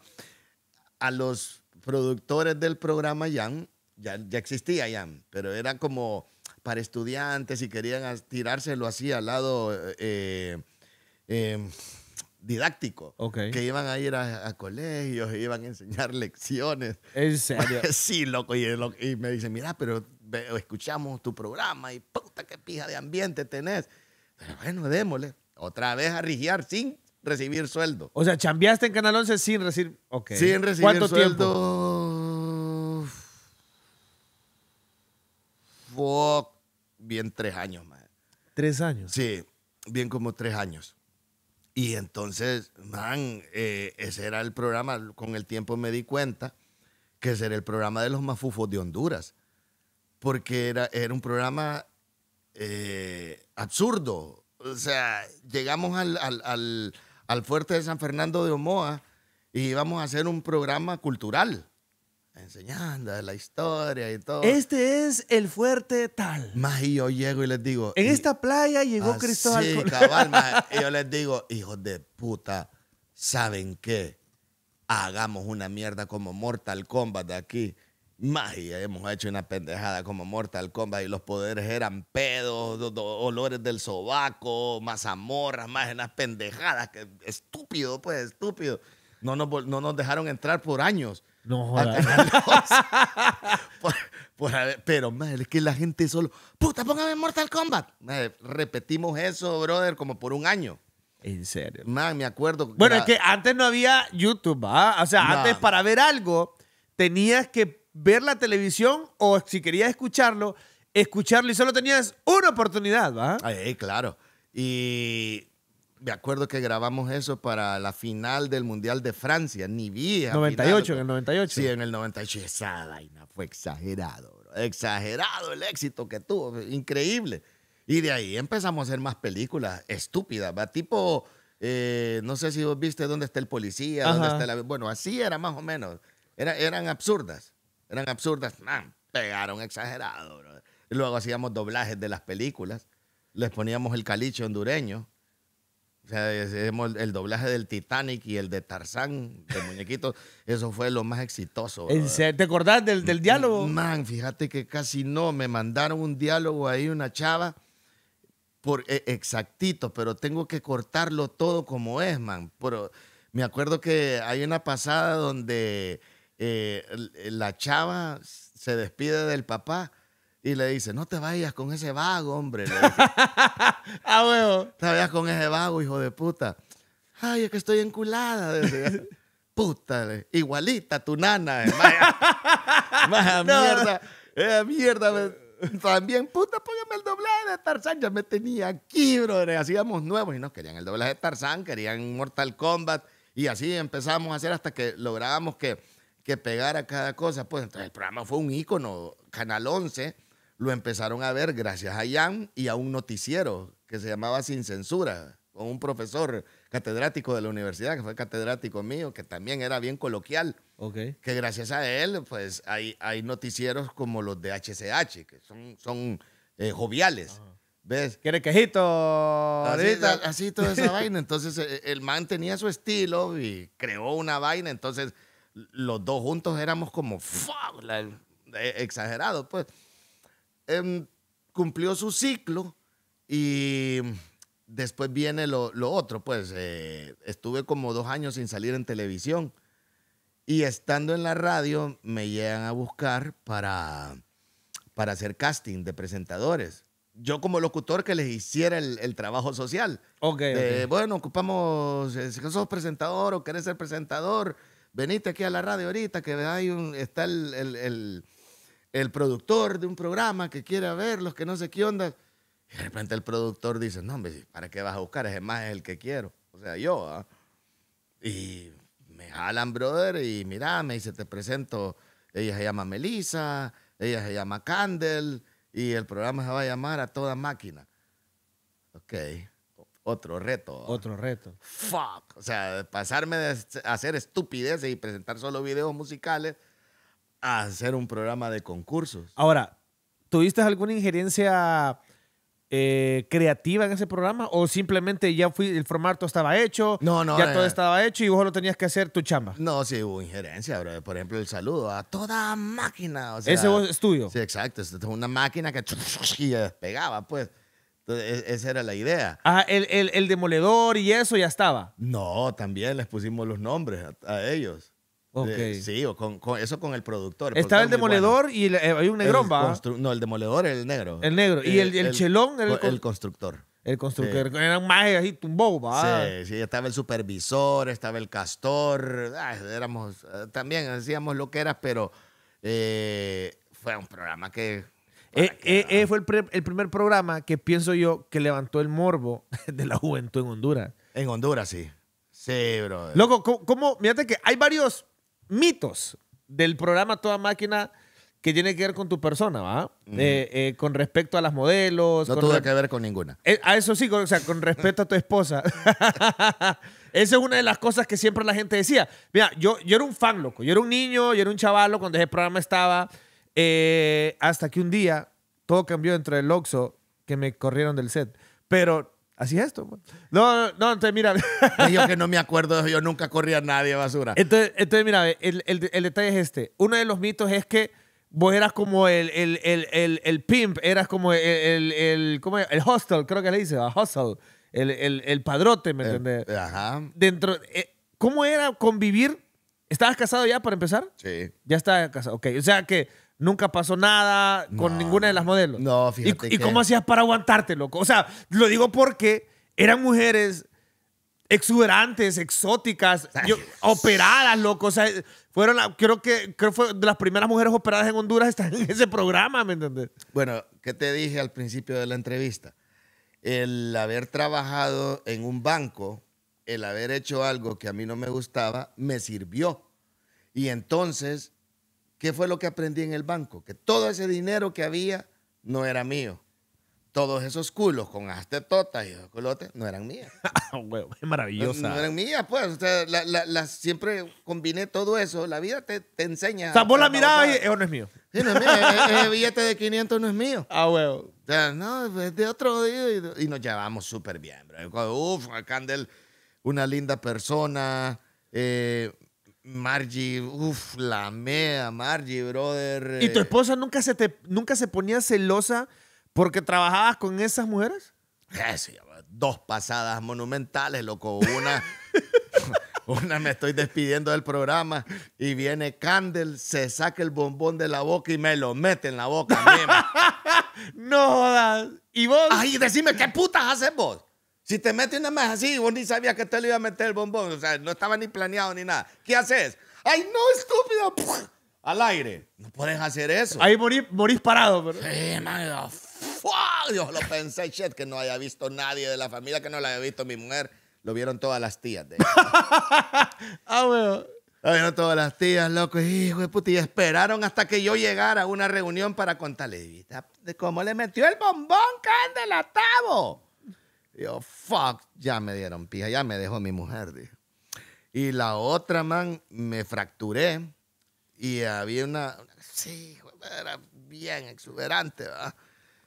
B: A los productores del programa Jan, ya, ya existía Jan, pero era como para estudiantes y querían tirárselo así al lado eh, eh, didáctico. Que iban a ir a, colegios, iban a enseñar lecciones. ¿En serio? sí, loco. Y, me dicen, mira, pero escuchamos tu programa y puta que pija de ambiente tenés. Pero bueno, démosle. Otra vez a rigiar sin recibir sueldo. O sea,
A: chambeaste en Canal 11 sin recibir. Okay. Sin recibir ¿Cuánto Tiempo?
B: Bien tres años, ¿Tres años? Sí, bien como tres años. Y entonces, man, eh, ese era el programa. Con el tiempo me di cuenta que ese era el programa de los mafufos de Honduras porque era, era un programa eh, absurdo. O sea, llegamos al, al, al, fuerte de San Fernando de Omoa y íbamos a hacer un programa cultural, enseñando la historia y todo. Este es el fuerte tal. Más y yo llego y les digo... En esta
A: playa llegó ah, Cristóbal. y yo
B: les digo, hijos de puta, ¿saben qué? Hagamos una mierda como Mortal Kombat de aquí magia. Hemos hecho una pendejada como Mortal Kombat y los poderes eran pedos, olores del sobaco, mazamorras, más unas pendejadas. Que, estúpido, pues, estúpido. No nos, no nos dejaron entrar por años. No, jodas. pero, madre, es que la gente solo, puta, póngame Mortal Kombat. repetimos eso, brother, como por un año. En serio. Man, me acuerdo. Bueno, es que antes no
A: había YouTube, ¿ah? O sea, antes para ver algo tenías que ver la
B: televisión o si querías escucharlo, escucharlo y solo tenías una oportunidad, ¿va? Ay, claro. Y me acuerdo que grabamos eso para la final del Mundial de Francia, ni vía. 98, en el 98. Sí, en el 98. Esa vaina fue exagerado, Exagerado el éxito que tuvo, increíble. Y de ahí empezamos a hacer más películas estúpidas, ¿va? Tipo, eh, no sé si vos viste dónde está el policía, Bueno, así era más o menos. eran absurdas eran absurdas, Man, pegaron exagerado. Y luego hacíamos doblajes de las películas, les poníamos el caliche hondureño. O sea, el doblaje del Titanic y el de Tarzán, de muñequitos. Eso fue lo más exitoso. Bro. ¿Te acordás del, del diálogo? Man, fíjate que casi no. Me mandaron un diálogo ahí, una chava por eh, exactito, pero tengo que cortarlo todo como es, man. Pero me acuerdo que hay una pasada donde eh, eh, la chava se despide del papá y le dice, no te vayas con ese vago, hombre. Ah, te vayas con ese vago, hijo de puta. Ay, es que estoy enculada. puta, igualita tu nana. Eh. mierda. mierda. también, puta, póngame el doblaje de Tarzán. Ya me tenía aquí, brother. Hacíamos nuevos y no querían el doblaje de Tarzán, querían Mortal Kombat. Y así empezamos a hacer hasta que lográbamos que que pegara cada cosa. Pues entonces el programa fue un ícono. Canal 11 lo empezaron a ver gracias a Jan y a un noticiero que se llamaba Sin Censura, con un profesor catedrático de la universidad, que fue catedrático mío, que también era bien coloquial. Que gracias a él, pues hay, hay noticieros como los de HCH, que son, son eh, joviales. ¿Ves? ¿Quiere
A: quejito? Así, así toda esa vaina.
B: Entonces, eh, el man tenía su estilo y creó una vaina. Entonces, los dos juntos éramos como eh, exagerado exagerados, pues. Em, cumplió su ciclo y después viene lo, otro, pues eh, estuve como dos años sin salir en televisión y estando en la radio me llegan a buscar para, para hacer casting de presentadores. Yo como locutor que les hiciera el, trabajo social. Okay, Bueno, ocupamos, eh, si sos presentador o querés ser presentador, Veniste aquí a la radio ahorita, que hay un, está el, productor de un programa que quiere verlos, que no sé qué onda. Y de repente el productor dice, no, hombre, ¿para qué vas a buscar? es más es el que quiero. O sea, yo. ¿ah? Y me jalan, brother, y mirame, y se te presento, ella se llama Melissa, ella se llama Candel, y el programa se va a llamar a toda máquina. Ok. Otro reto. Otro reto. Fuck. O sea, pasarme de hacer estupideces y presentar solo videos musicales a hacer un programa de concursos.
A: Ahora, ¿tuviste alguna injerencia eh, creativa en ese programa o simplemente ya fui, el formato estaba hecho, no, no, ya eh. todo estaba hecho y vos lo tenías
B: que hacer tu chamba. No, sí hubo injerencia, bro. por ejemplo el saludo a toda máquina. Ese estudio es tuyo. Sí, exacto, es una máquina que pegaba, despegaba, pues. Entonces, e, esa era la idea. Ah, el, demoledor y eso ya estaba. No, también les pusimos los nombres a, ellos. Sí, con, eso con el productor. Estaba el demoledor y el, eh, un negrón, No, el demoledor el negro. El negro. ¿Y el, eh, chelón? Era el, constructor.
A: El constructor.
B: Era un maje así, tumbó, ¿va? Sí, sí, estaba el supervisor, estaba el castor. Ah, éramos, eh, también hacíamos lo que era, pero fue un programa que
A: eh, eh, ese fue el, primer programa que pienso yo que levantó el morbo de la juventud en Honduras.
B: En Honduras, sí. Sí, bro. Loco,
A: Como, cómo? que hay varios mitos del programa Toda Máquina que tiene que ver con tu persona, ¿va? Eh, con respecto a las modelos. No tuve que
B: ver con ninguna.
A: a eso sí, con, o sea, con respecto a tu esposa. Esa es una de las cosas que siempre la gente decía. Mira, yo, yo era un fan, loco. Yo era un niño, yo era un chavalo cuando ese programa estaba. Eh, hasta que un día todo cambió dentro del Oxxo que me corrieron del set. Pero así es esto. Pues. No, no, entonces mira. yo que no me acuerdo, yo nunca corría a nadie basura. Entonces, entonces mira, el, el, el, detalle es este. Uno de los mitos es que vos eras como el, el pimp, eras como el, ¿cómo el hostel, creo que le dice, hostel, el, padrote, ¿me eh, entiendes? Ajá. Dentro, eh, ¿Cómo era convivir? ¿Estabas casado ya para empezar? Sí. Ya estaba casado, ok. O sea que Nunca pasó nada con ninguna de las modelos. No, fíjate. ¿Y, que... ¿Y, cómo hacías para aguantarte, loco? O sea, lo digo porque eran mujeres exuberantes, exóticas, operadas, loco. O sea, fueron, la, creo que creo fue de las primeras mujeres operadas en Honduras están
B: en ese programa, ¿me entiendes? Bueno, ¿qué te dije al principio de la entrevista? El haber trabajado en un banco, el haber hecho algo que a mí no me gustaba, me sirvió. Y entonces ¿Qué fue lo que aprendí en el banco? Que todo ese dinero que había no era mío. Todos esos culos con tota y culotes no eran mías. Ah, es maravillosa. No, eran mías, pues. O sea, siempre combiné todo eso. La vida te, enseña. O la mirada y eso eh, no es mío. Sí, no es mío. Eh, eh, ese billete de 500 no es mío. Ah, huevo. O sea, no, es de otro día. Y, nos llevamos súper bien, bro. Uf, Candel, una linda persona. Eh, Margie, uff, la mea, Margie, brother. ¿Y eh. tu esposa
A: nunca se, te, nunca se ponía celosa porque trabajabas con esas mujeres?
B: Eh, sí, dos pasadas monumentales, loco. Una, una me estoy despidiendo del programa y viene Candle, se saca el bombón de la boca y me lo mete en la boca. no jodas. ¿Y vos? Ay, decime, ¿qué putas haces vos? Si te metes una más así, vos ni sabías que te le iba a meter el bombón, o sea, no estaba ni planeado ni nada. ¿Qué haces? ¡Ay, no, estúpido! Al aire. No puedes hacer eso. Ahí morís parado. Pero... Sí, man, Dios, lo pensé, shit, que no haya visto nadie de la familia, que no la haya visto mi mujer. Lo vieron todas las tías ah, weón. Lo vieron todas las tías, loco. Hijo de puta. Y esperaron hasta que yo llegara a una reunión para contarle, de cómo le metió el bombón, cándela, tabo yo, fuck, ya me dieron pija, ya me dejó mi mujer, Y la otra, man, me fracturé y había una, sí, era bien exuberante, ¿verdad?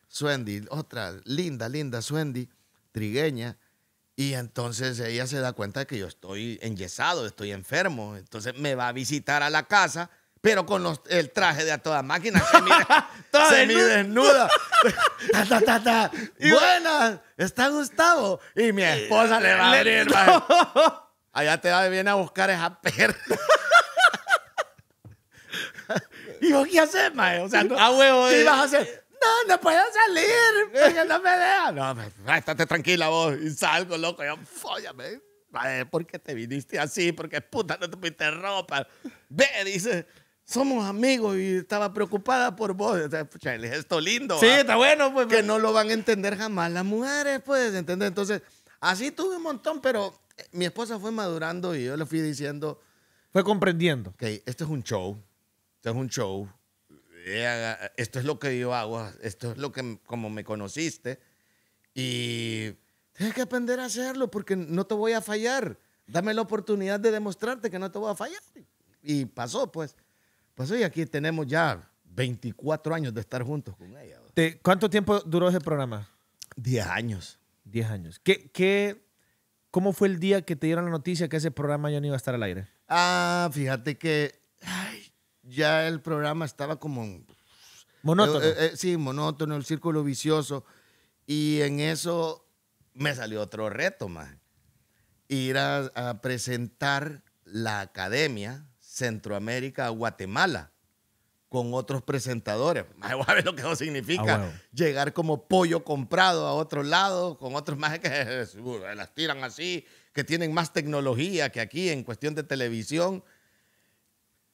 B: Suendi, otra linda, linda Suendi, trigueña. Y entonces ella se da cuenta que yo estoy enyesado, estoy enfermo. Entonces me va a visitar a la casa pero con el traje de a toda máquina, mira, ta, ta, ta, y Buenas, está Gustavo. Y mi esposa le va a venir. Allá te va, viene a buscar esa perra. y yo, ¿qué haces, mae? O sea, a huevo. y vas eh. a hacer? No, no puedo salir, porque no me vea No, estate tranquila vos. Y salgo, loco. Yo, fóllame. ¿Por qué te viniste así? Porque puta, no te pusiste ropa. Ve, dice somos amigos y estaba preocupada por vos. Pucha, el gesto lindo. Sí, está bueno. Pues, que pues. no lo van a entender jamás las mujeres, pues, entender Entonces, así tuve un montón, pero eh, mi esposa fue madurando y yo le fui diciendo... Fue comprendiendo. Ok, esto es un show, esto es un show, eh, esto es lo que yo hago, esto es lo que, como me conociste, y tienes que aprender a hacerlo porque no te voy a fallar. Dame la oportunidad de demostrarte que no te voy a fallar. Y pasó, pues. Pues hoy aquí tenemos ya 24 años de estar juntos con ella. ¿Cuánto tiempo duró ese programa? 10 años. 10 años.
A: ¿Qué, ¿Qué, cómo fue el día que te dieron la noticia que ese programa ya no iba a estar al aire?
B: Ah, fíjate que ya el programa estaba como... Monótono. Eh, eh, eh, sí, monótono, el círculo vicioso. Y en eso me salió otro reto, más. Ir a presentar la academia Centroamérica Guatemala con otros presentadores. Más a lo que eso significa. Llegar como pollo comprado a otro lado, con otros más que las tiran así, que tienen más tecnología que aquí en cuestión de televisión.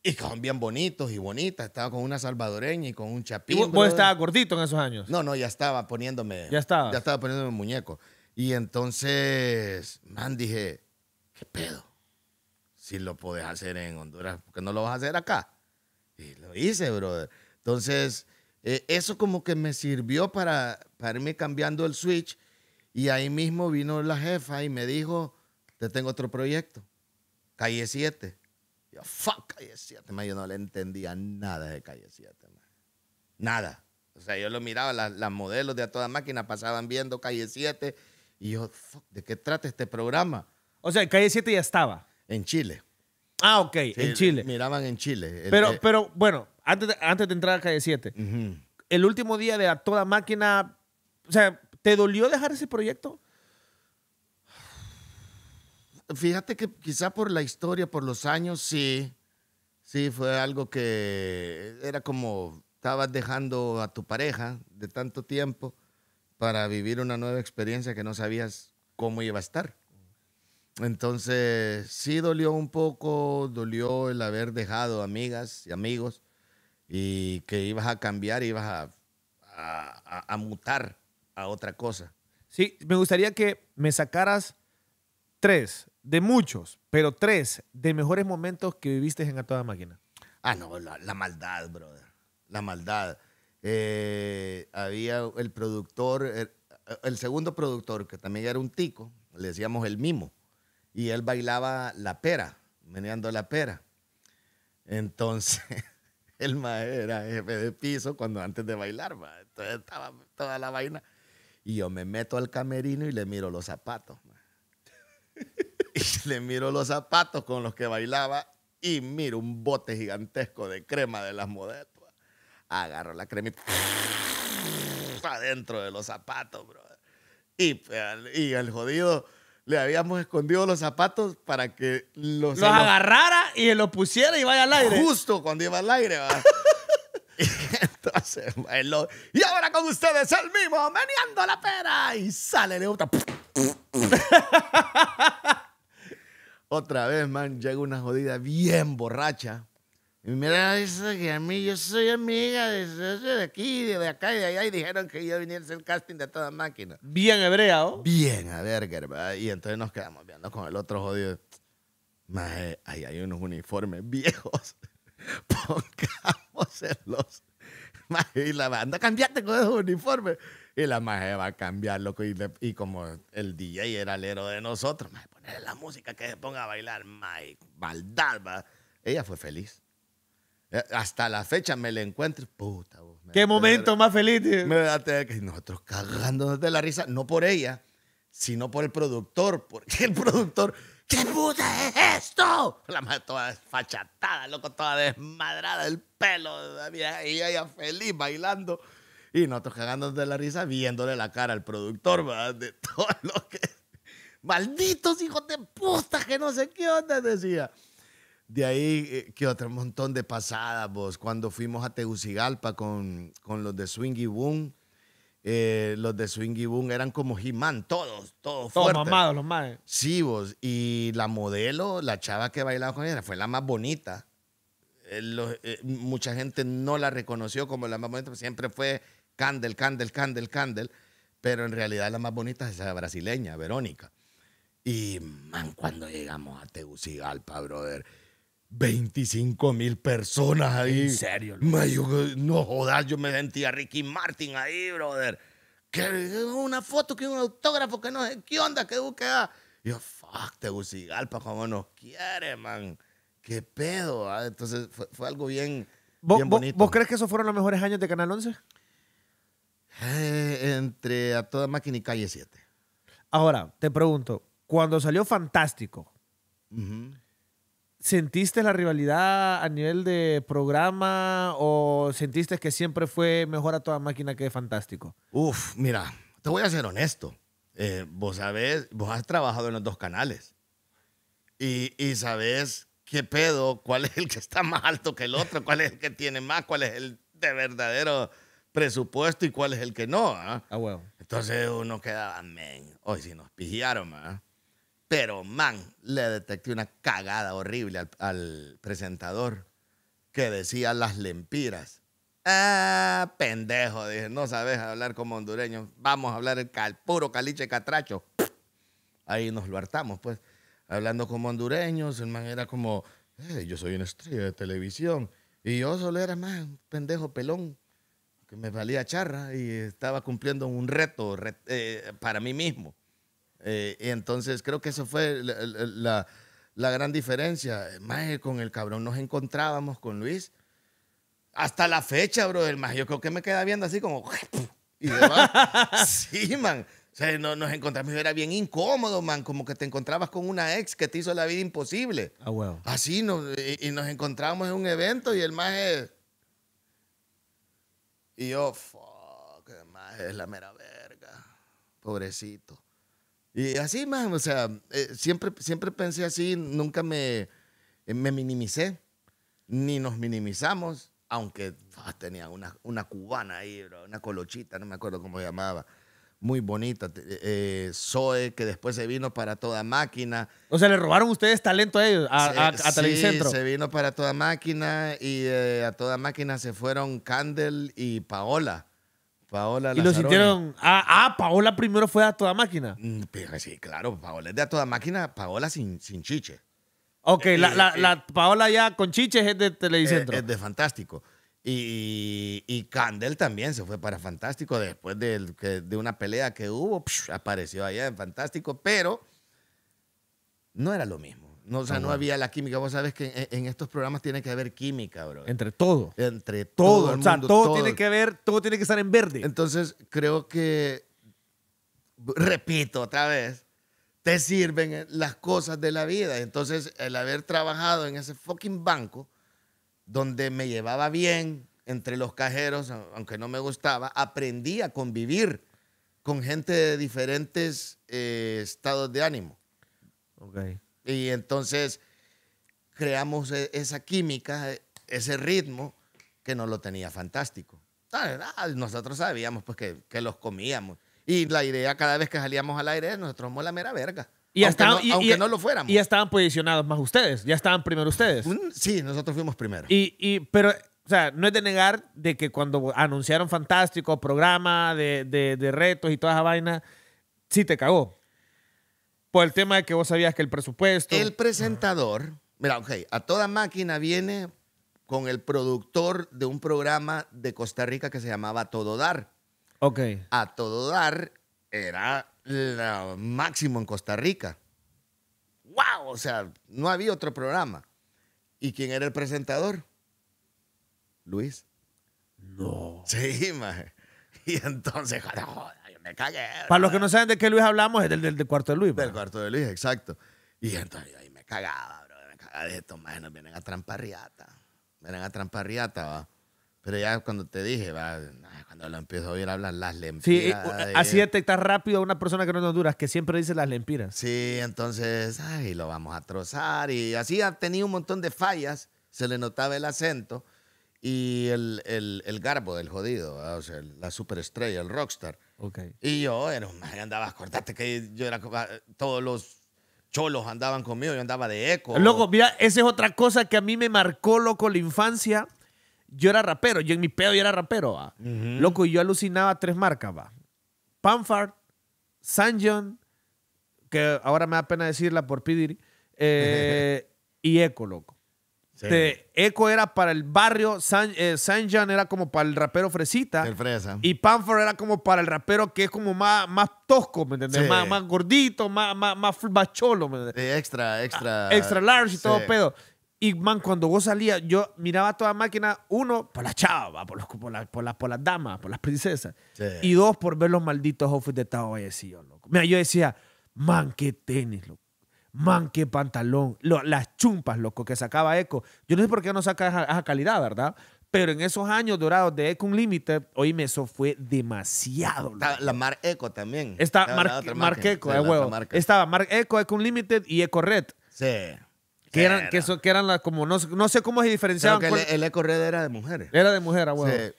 B: Y son bien bonitos y bonitas. Estaba con una salvadoreña y con un chapín. ¿Y vos, gordito en esos años? No, no, ya estaba poniéndome. Ya estaba. Ya estaba poniéndome muñeco. Y entonces, man, dije, ¿qué pedo? si lo podés hacer en Honduras, ¿por qué no lo vas a hacer acá? Y lo hice, brother. Entonces, e, eso como que me sirvió para, para irme cambiando el switch. Y ahí mismo vino la jefa y me dijo, te tengo otro proyecto, Calle 7. Yo, fuck, Calle 7, yo no le entendía nada de Calle 7, nada. O sea, yo lo miraba, las modelos de a toda máquina pasaban viendo Calle 7 y yo, fuck, ¿de qué trata este programa?
A: O sea, Calle 7 ya estaba. En Chile. Ah, ok, en Chile.
B: Miraban en Chile. pero,
A: pero bueno, antes de, antes de entrar a Calle 7, el último día de A Toda Máquina, o sea, ¿te dolió dejar ese proyecto?
B: Fíjate que quizá por la historia, por los años, sí. Sí, fue algo que era como estabas dejando a tu pareja de tanto tiempo para vivir una nueva experiencia que no sabías cómo iba a estar. Entonces, sí dolió un poco, dolió el haber dejado amigas y amigos y que ibas a cambiar, ibas a, mutar a otra cosa. Sí, me
A: gustaría que me sacaras tres de muchos, pero tres de mejores momentos que viviste en A
B: Toda Máquina. Ah, no, la, maldad, brother. La maldad. Eh, había el productor, er, el segundo productor, que también era un tico, le decíamos el mimo y él bailaba la pera, meneando la pera. Entonces, el maestro era jefe de piso cuando antes de bailar, entonces estaba toda la vaina. Y yo me meto al camerino y le miro los zapatos. y le miro los zapatos con los que bailaba y miro un bote gigantesco de crema de las modelos. Agarro la crema y dentro de los zapatos, bro. Y, y el jodido le habíamos escondido los zapatos para que los, agarrara y los pusiera y vaya al aire. Justo cuando iba al aire. y entonces, y ahora con ustedes el mismo, meneando la pera. Y sale, de otra. Otra vez, man, llega una jodida bien borracha. Y mira, dice que a mí, yo soy amiga de, de aquí, de acá y de allá, y dijeron que yo viniera a casting de toda máquina. Bien hebrea, ¿o? Bien, a ver, ¿verdad? Y entonces nos quedamos viendo con el otro jodido. Maje, ahí hay unos uniformes viejos. Pongámoselos. Maje, y la banda, cambiate con esos uniformes. Y la maje va a cambiar, loco. Y, y como el DJ era héroe de nosotros, maje, ponerle la música que se ponga a bailar, maje, maldad, Ella fue feliz. Eh, hasta la fecha me le encuentro. Puta, Qué momento más feliz, tío? nosotros cagándonos de la risa, no por ella, sino por el productor. Porque el productor, ¿qué puta es esto? La madre toda desfachatada, loco, toda desmadrada, el pelo. Y ella feliz bailando. Y nosotros cagándonos de la risa, viéndole la cara al productor, De todo lo que. Malditos hijos de puta, que no sé qué onda, decía. De ahí, eh, que otro montón de pasadas, vos. Cuando fuimos a Tegucigalpa con, con los de Swingy Boom, eh, los de Swingy Boom eran como He-Man, todos, todos Todos mamados, los más Sí, vos. Y la modelo, la chava que bailaba con ella, fue la más bonita. Eh, mucha gente no la reconoció como la más bonita, pues siempre fue Candle, Candle, Candle, Candle. Pero en realidad la más bonita es la brasileña, Verónica. Y, man, cuando llegamos a Tegucigalpa, brother, 25 mil personas ahí. En serio. no jodas, yo me sentía Ricky Martin ahí, brother. Que una foto, que un autógrafo, que no sé qué onda, que busca. Yo, fuck, Tegucigalpa, como nos quiere, man. Qué pedo. Ah, entonces fue, algo bien, bonito. ¿Vos crees que esos fueron los mejores años de Canal 11? Eh, entre A Toda Máquina y Calle 7.
A: Ahora, te pregunto, cuando salió Fantástico, ¿Sentiste la rivalidad a nivel de programa o sentiste que siempre fue mejor a toda máquina que Fantástico?
B: Uf, mira, te voy a ser honesto. Eh, vos sabés, vos has trabajado en los dos canales y, y sabés qué pedo, cuál es el que está más alto que el otro, cuál es el que tiene más, cuál es el de verdadero presupuesto y cuál es el que no. Ah, Entonces uno quedaba, amén, hoy si nos pillaron, más ¿ah? Pero, man, le detecté una cagada horrible al, presentador que decía las lempiras. Ah, pendejo, dije, no sabes hablar como hondureño. Vamos a hablar el puro caliche catracho. Ahí nos lo hartamos, pues. Hablando como hondureños, el man era como, yo soy una estrella de televisión. Y yo solo era más pendejo pelón, que me valía charra y estaba cumpliendo un reto eh, para mí mismo. Eh, y entonces creo que eso fue la, gran diferencia. Eh, más con el cabrón nos encontrábamos con Luis. Hasta la fecha, bro, el más yo creo que me queda viendo así como... Y sí, man. O sea, no, nos encontramos era bien incómodo, man. Como que te encontrabas con una ex que te hizo la vida imposible. Ah, así, nos, y, nos encontramos en un evento y el maje... Y yo, fuck, el más es la mera verga. Pobrecito. Y así, más o sea, eh, siempre, siempre pensé así, nunca me, eh, me minimicé, ni nos minimizamos, aunque ah, tenía una, una cubana ahí, una colochita, no me acuerdo cómo llamaba muy bonita. Eh, Zoe, que después se vino para toda máquina. O sea, le robaron
A: ustedes talento a ellos, a, Telecentro. sí, Se
B: vino para toda máquina y a toda máquina se fueron Candel y Paola. Paola Y lo sintieron. Ah, ah, Paola primero fue a toda máquina. Mm, pues, sí, claro, Paola es de a toda máquina, Paola sin, sin chiche.
A: Ok, eh, eh, eh, la,
B: Paola ya con chiches es de televisión. Es, de Fantástico. Y, Candel también se fue para Fantástico después de, una pelea que hubo, apareció allá en Fantástico, pero no era lo mismo. No, o sea, ah, no, había la química. Vos sabes que en, estos programas tiene que haber química, bro. Entre todo. Entre todo. o sea, todo, tiene que ver, todo tiene que estar en verde. Entonces, creo que, repito otra vez, te sirven las cosas de la vida. Entonces, el haber trabajado en ese fucking banco, donde me llevaba bien entre los cajeros, aunque no me gustaba, aprendí a convivir con gente de diferentes eh, estados de ánimo. Okay. Y entonces creamos e, esa química, e, ese ritmo que no lo tenía fantástico. Ah, ah, nosotros sabíamos pues, que, que los comíamos. Y la idea cada vez que salíamos al aire nosotros somos la mera verga. Y aunque, no,
A: lo fuéramos. Y ya estaban posicionados más ustedes, ya estaban primero ustedes. Mm, sí,
B: nosotros fuimos primero.
A: Y, y, pero, o sea, no es de negar de que cuando anunciaron Fantástico, programa de, de, de retos y toda esa vaina, sí te cagó.
B: Por el tema de que vos sabías que el presupuesto. El presentador, mira, ok, a toda máquina viene con el productor de un programa de Costa Rica que se llamaba Todo Dar. Ok. A Todo Dar era lo máximo en Costa Rica. ¡Wow! O sea, no había otro programa. ¿Y quién era el presentador? Luis. No. Sí, ma. Y entonces, me Para los que no saben de qué Luis hablamos, es del, del, cuarto de Luis. Del cuarto de Luis, exacto. Y entonces ahí me cagaba, bro. Me cagaba. Dije, estos vienen a tramparriata. Vienen a tramparriata, va. Pero ya cuando te dije, va, cuando lo empiezo a oír hablar las lempiras. Sí, así detectas rápido a una persona que no es dura, Honduras, que siempre dice las lempiras. Sí, entonces, ay, lo vamos a trozar. Y así ha tenido un montón de fallas, se le notaba el acento y el, el, el garbo del jodido, o sea, la superestrella, el rockstar. Y yo era andaba, acordate que yo era, ah, todos los cholos andaban conmigo, yo andaba de eco. Loco,
A: mira, esa es otra cosa que a mí me marcó, loco, la infancia. Yo era rapero, yo en mi pedo yo era rapero, Loco, y yo alucinaba tres marcas, va. Panfart, San John, que ahora me da pena decirla por pedir, eh, y Eco, loco. Este, Eco era para el barrio, San, eh, era como para el rapero Fresita. Y Panford era como para el rapero que es como más, más tosco, ¿me entiendes? Más, gordito, más, más, cholo, extra, extra. Ah, extra large y todo pedo. Y man, cuando vos salías, yo miraba toda máquina, uno, por las chavas, por, los, por, la, por, las damas, por las princesas. Y dos, por ver los malditos outfits de Estados loco. Mira, yo decía, man, qué tenis, loco man, qué pantalón. las chumpas, loco, que sacaba Eco. Yo no sé por qué no saca esa, calidad, ¿verdad? Pero en esos años dorados de Eco Unlimited, oíme, eso fue demasiado.
B: la Mar Eco también. Está Mar, Mar, Eco, de huevo.
A: Estaba Mar Eco, Eco Unlimited y Eco Red. Sí.
B: Que eran, que, eran
A: las como, no, sé cómo se diferenciaban. el, e, Eco Red era de
B: mujeres. Era de mujeres, a huevo. Sí.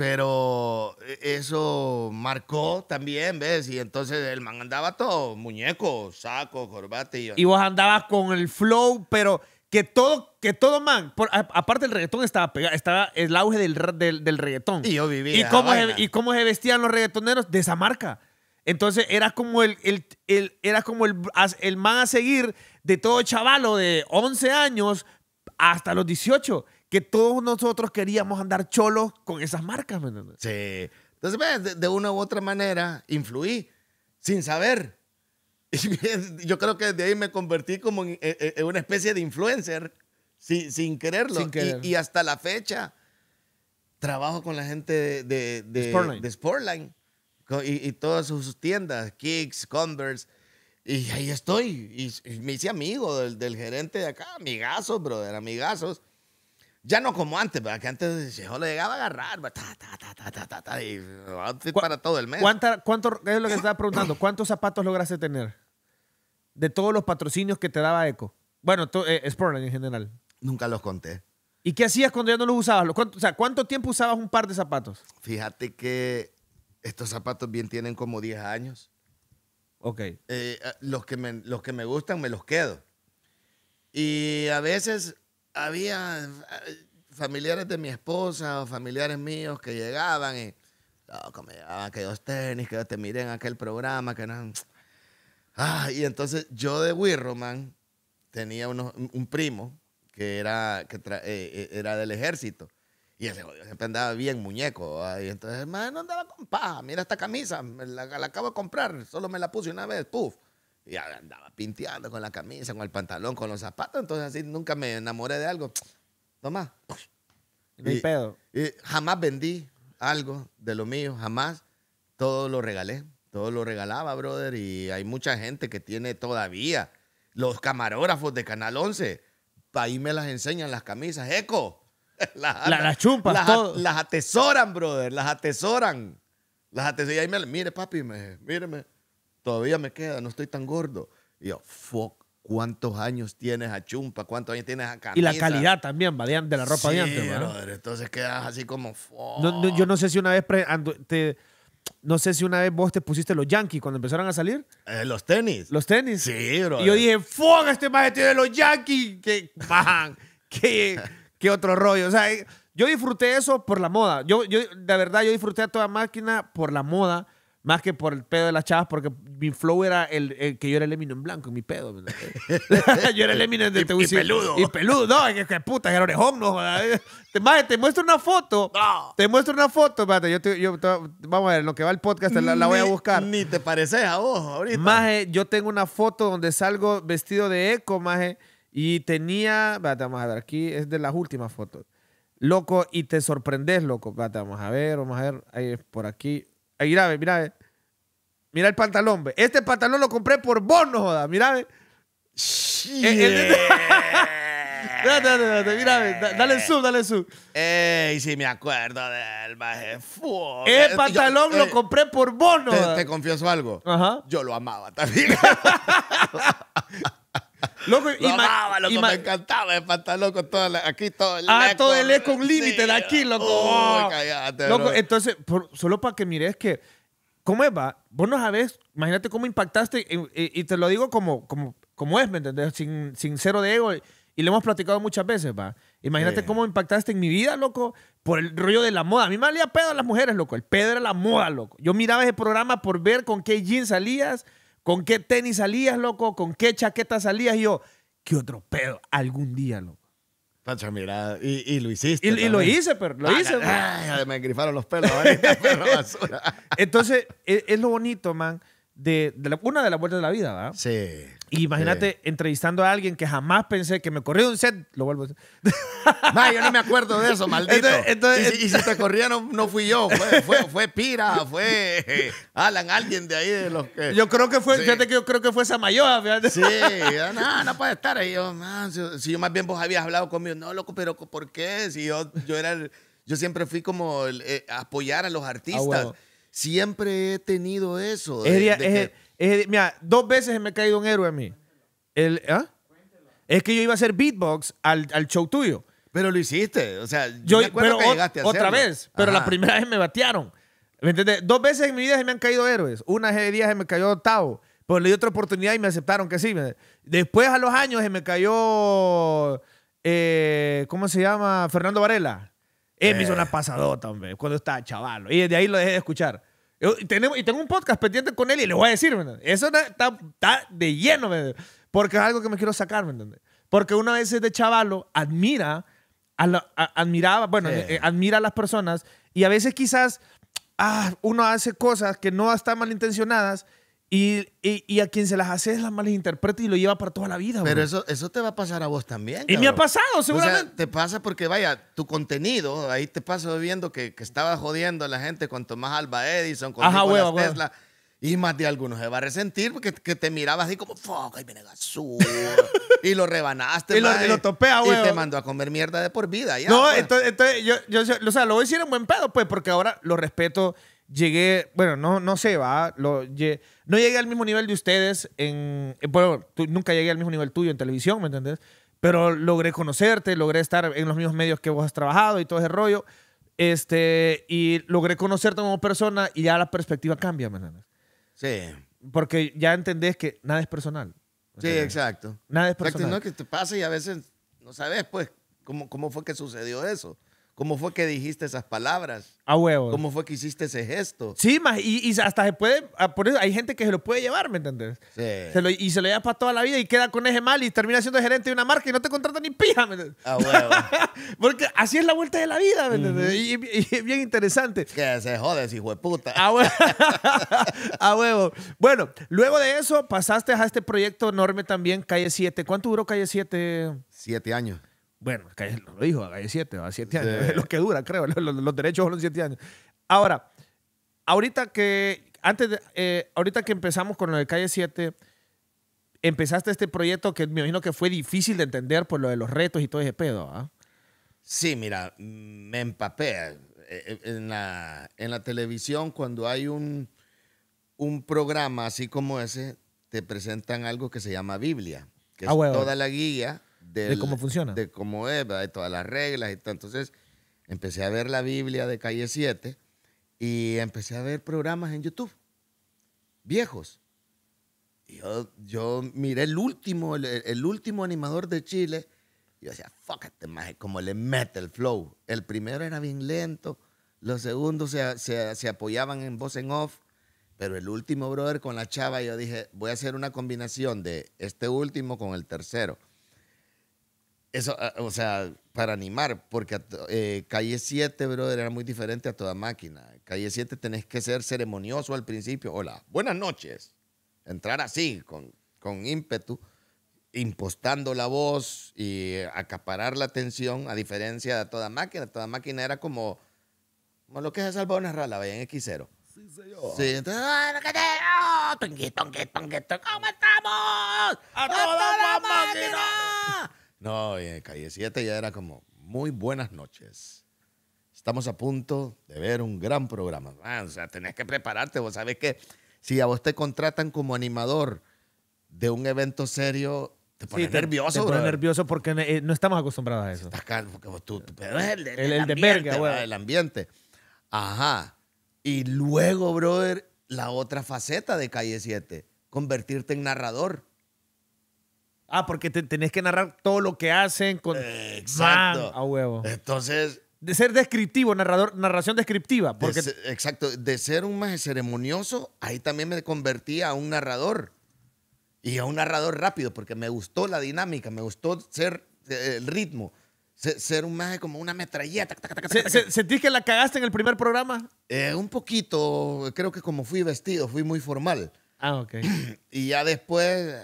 B: Pero e, eso marcó también, ¿ves? Y entonces el man andaba todo, muñeco, saco, corbata y yo. Y
A: vos andabas con el flow, pero que todo, que todo man, aparte el reggaetón estaba pegado, estaba el auge del, del, reggaetón. Y yo
B: vivía. ¿Y cómo, se,
A: ¿Y cómo se vestían los reggaetoneros? De esa marca. Entonces era como el, era como el, el man a seguir de todo chavalo de 11 años hasta los 18 que todos nosotros queríamos andar cholo con esas marcas,
B: Sí. Entonces, de, una u otra manera influí sin saber. yo creo que de ahí me convertí como en, una especie de influencer sin, sin quererlo. y, hasta la fecha trabajo con la gente de, de, Sportline, y, todas sus tiendas, Kicks, Converse. Y ahí estoy. Y, me hice amigo del, del gerente de acá, amigazos, brother, amigazos. Ya no como antes, ¿verdad? que antes yo le llegaba a agarrar, y para todo el mes.
A: cuánto, es lo que estaba preguntando, ¿cuántos zapatos lograste tener? De todos los patrocinios que te daba Eco. Bueno, to, eh, en general. Nunca los conté. ¿Y qué hacías cuando ya no los usabas? ¿Cuánto, o sea, ¿cuánto tiempo usabas un par de zapatos?
B: Fíjate que estos zapatos bien tienen como 10 años. Ok. Eh, eh, los, que me, los que me gustan me los quedo. Y a veces había eh, familiares de mi esposa o familiares míos que llegaban y loco, que dos tenis, que te miren aquel programa, que no. Ah, y entonces yo de Wirroman tenía un primo que era, que eh, eh, era del ejército. Y ese jodido siempre andaba bien muñeco. Y entonces, hermano, andaba con paja. Mira esta camisa, la, la, acabo de comprar. Solo me la puse una vez, puf. Y andaba pinteando con la camisa, con el pantalón, con los zapatos. Entonces así nunca me enamoré de algo. toma y, pedo. Y jamás vendí algo de lo mío, jamás. Todo lo regalé, todo lo regalaba, brother. Y hay mucha gente que tiene todavía los camarógrafos de Canal 11. Ahí me las enseñan las camisas. Eco. Las, la, las chumpas, las, atesoran, brother. Las atesoran. Las atesoran. Y ahí me, mire, papi, me, míreme todavía me queda, no estoy tan gordo. Y yo, fuck, ¿cuántos años tienes a Chumpa? ¿Cuántos años tienes a Camisa? Y la calidad
A: también, va, de, la ropa sí, de antes,
B: entonces quedas así como, fuck.
A: yo no sé si una vez No sé si una vez vos te pusiste los Yankees cuando empezaron a salir. Eh, los tenis. Los tenis.
B: Sí, bro. Y yo dije, fuck,
A: este maestro de los Yankees. Que, qué, qué otro rollo. O sea, eh, yo disfruté eso por la moda. Yo, yo, de verdad, yo disfruté a toda máquina por la moda. Más que por el pedo de las chavas, porque mi flow era el, que yo era el en blanco, mi pedo. yo era el Eminem de y, y peludo. Y peludo, no, es que, que puta, era orejón, no te, maje, te muestro una foto. Te muestro una foto, Espérate yo, yo vamos a ver, lo que va el podcast, la, voy a buscar. Ni, te pareces a vos ahorita. Maje, yo tengo una foto donde salgo vestido de eco, maje, y tenía, Espérate, vamos a ver, aquí es de las últimas fotos. Loco, y te sorprendes, loco. Espérate, vamos a ver, vamos a ver, ahí es por aquí mira, mira. Mira el pantalón, Este pantalón lo compré por bono, joda. Mira, ve. Eh,
B: mira, dale sub, dale sub. Ey, sí me acuerdo del maje. El pantalón lo eh, compré por bono. Te, te, confieso algo. Yo lo amaba también. Loco, lo amaba, loco, me encantaba espantar, loco, todo el, aquí todo el Ah, todo el eco un límite de aquí, loco. Ah. loco,
A: entonces, solo para que mires que, ¿cómo es, va? Vos no sabes... imagínate cómo impactaste, y, te lo digo como, como, es, ¿me entendés? Sin, cero de ego, y, le lo hemos platicado muchas veces, va. Imagínate cómo impactaste en mi vida, loco, por el rollo de la moda. A mí me valía pedo a las mujeres, loco. El pedo era la moda, loco. Yo miraba ese programa por ver con qué jeans salías, ¿Con qué tenis salías, loco? ¿Con qué chaqueta salías? Y yo, qué otro pedo, algún día, loco.
B: Pancha, mira, y, lo hiciste. Y, lo hice, pero lo ah, hice. Pues. Ay,
A: me grifaron los pelos, Entonces, e, es, lo bonito, man, de, de una de las vueltas de la vida, ¿verdad? Sí. Y imagínate entrevistando a alguien que jamás pensé que me corrió un set, lo vuelvo
B: a decir. yo no me acuerdo de eso, maldito. y, si te corrieron, no fui yo, fue, fue, Pira, fue eh, Alan, alguien de ahí de los que. Yo creo que fue, fíjate que yo creo que fue Samayoa, fíjate. Sí, no, no puede estar ahí. si, yo más bien vos habías hablado conmigo, no, loco, pero ¿por qué? Si yo, yo era yo siempre fui como eh, apoyar a los artistas. Ah, siempre he tenido eso mira,
A: dos veces me ha caído un héroe a mí. El, ¿ah? Es que yo iba a hacer beatbox al, al show tuyo. Pero lo hiciste. O sea, yo, que llegaste a Otra vez. Pero la primera vez me batearon. ¿Me entiendes? Dos veces en mi vida se me han caído héroes. Una vez de día se me cayó octavo Pero le di otra oportunidad y me aceptaron que sí. Después a los años se me cayó. Eh, ¿Cómo se llama? Fernando Varela. Él eh. me hizo eh. una pasadota, hombre, cuando estaba chavalo Y desde ahí lo dejé de escuchar y, tengo un podcast pendiente con él y le voy a decir, Eso está, de lleno, Porque es algo que me quiero sacar, ¿me entiendes? Porque una veces de chavalo admira, a admiraba, bueno, eh, admira a las personas y a veces quizás ah, uno hace cosas que no están malintencionadas y, y, a quien se las hace las malinterpreta y lo lleva para toda la vida. Pero eso,
B: eso te va a pasar a vos también. Y me ha pasado, seguramente. O sea, te pasa porque, vaya, tu contenido, ahí te paso viendo que, que estaba jodiendo a la gente con Tomás Alba Edison, con Tesla. Y más de algunos se va a resentir porque que te miraba así como, fuck, ahí viene Gazú. y lo rebanaste. y, lo, y, lo, topea, güey. Y te mandó a comer mierda de por vida. no, pues.
A: entonces, yo, yo, yo, o sea, lo voy a decir en buen pedo, pues, porque ahora lo respeto llegué, bueno, no, no sé, va, Lo, no llegué al mismo nivel de ustedes en, eh, bueno, nunca llegué al mismo nivel tuyo en televisión, ¿me entendés? Pero logré conocerte, logré estar en los mismos medios que vos has trabajado y todo ese rollo, este, y logré conocerte como persona y ya la perspectiva cambia, ¿me Sí. Porque ya entendés que nada es personal. Sí, exacto. Nada es personal. Exacto,
B: que te pase y a veces no sabes, pues, cómo, cómo fue que sucedió eso. ¿Cómo fue que dijiste esas palabras?
A: A huevo. ¿Cómo
B: fue que hiciste ese gesto?
A: Sí, más, y, hasta se puede, ah, por eso hay gente que se lo puede llevar, ¿me entiendes? Sí. y se lo lleva para toda la vida y queda con ese mal y termina siendo gerente de una marca y no te contrata ni pija, ¿me entiendes?
B: A huevo.
A: Porque así es la vuelta de la vida, ¿me entiendes? y, es bien interesante. Que se jodes, hijo de puta. A huevo. a huevo. Bueno, luego de eso pasaste a este proyecto enorme también, Calle 7. ¿Cuánto duró Calle 7? Siete años. Bueno, Calle lo dijo, Calle 7, a 7 años. Lo que dura, creo, los, derechos son 7 años. Ahora, ahorita que, antes eh, ahorita que empezamos con lo de Calle 7, empezaste este proyecto que me imagino que fue difícil de entender por lo de los retos y todo ese pedo, ¿ah?
B: Sí, mira, me empapé. Eh, eh, en la, en la televisión, cuando hay un, un programa así como ese, te presentan algo que se llama Biblia, que ah, es toda la guía de cómo funciona. De cómo es, de todas las reglas y tal. Entonces empecé a ver la Biblia de Calle 7 y empecé a ver programas en YouTube, viejos. yo, yo miré el último, el, último animador de Chile. Y yo decía, fuck este como le mete el flow. El primero era bien lento, los segundos se, se, apoyaban en voz en off, pero el último, brother, con la chava, yo dije, voy a hacer una combinación de este último con el tercero. Eso, ah, o sea, para animar, porque eh, calle 7, brother, era muy diferente a toda máquina. Calle 7 tenés que ser ceremonioso al principio. Hola, buenas noches. Entrar así, con, con ímpetu, impostando la voz y acaparar la atención, a diferencia de toda máquina. Toda máquina era como, como lo que es una vaya en X0. Sí, señor. Sí, entonces, cómo estamos! ¡A toda, la
A: máquina!
B: No, en Calle 7 ya era como muy buenas noches. Estamos a punto de ver un gran programa. Ah, o sea, tenés que prepararte. Vos sabés que si a vos te contratan como animador de un evento serio, te pones sí, nervioso, Te pones nervioso porque eh, no estamos acostumbrados a eso. estás calmo, porque vos tú, el, ambiente, verga, El ambiente. Ajá. Y luego, brother, la otra faceta de Calle 7, convertirte en narrador.
A: Ah, porque tenés que narrar todo lo que hacen con.
B: Exacto. a huevo. Entonces. De ser descriptivo, narrador, narración descriptiva. Porque... exacto. De ser un maje ceremonioso, ahí también me convertí a un narrador. Y a un narrador rápido, porque me gustó la dinámica, me gustó ser eh, el ritmo. Ser, un maje como una metralleta. ¿Se, sentís que la cagaste en el primer programa? Eh, un poquito. Creo que como fui vestido, fui muy formal. Ah, ok. y ya después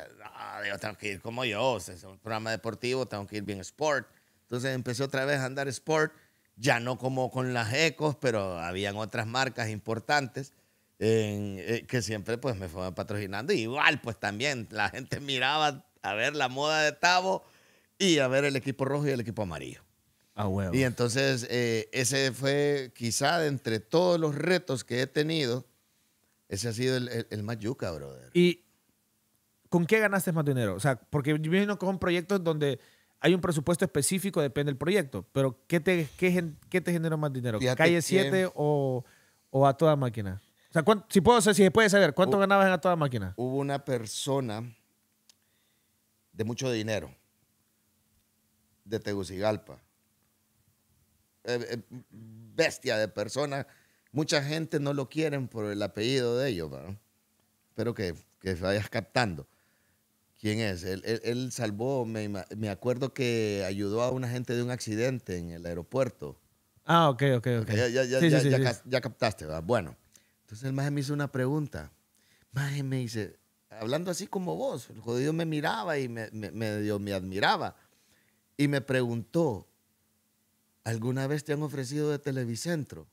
B: yo tengo que ir como yo, es un programa deportivo, tengo que ir bien sport. Entonces empecé otra vez a andar sport, ya no como con las Ecos, pero habían otras marcas importantes eh, que siempre pues me fueron patrocinando. igual pues también la gente miraba a ver la moda de Tavo y a ver el equipo rojo y el equipo amarillo. Ah, bueno. Y entonces eh, ese fue quizá de entre todos los retos que he tenido, ese ha sido el, el, el más yuca, brother. Y,
A: ¿con qué ganaste más dinero? O sea, porque yo imagino que son proyectos donde hay un presupuesto específico, depende del proyecto, pero ¿qué te, qué, te generó más dinero? ¿Calle 7 o, a toda máquina? O sea, si puedo, si se puede saber, ¿cuánto ganabas en a toda máquina? Hubo una persona
B: de mucho dinero, de Tegucigalpa, eh, eh, bestia de persona. Mucha gente no lo quieren por el apellido de ellos, pero que, que vayas captando. ¿Quién es? Él, él, él salvó, me, me, acuerdo que ayudó a una gente de un accidente en el aeropuerto.
A: Ah, ok, ok, ok. Ya,
B: ya captaste, ¿verdad? Bueno. Entonces el maje me hizo una pregunta. Maje me dice, hablando así como vos, el jodido me miraba y me, me, me, me admiraba. Y me preguntó, ¿alguna vez te han ofrecido de Televicentro?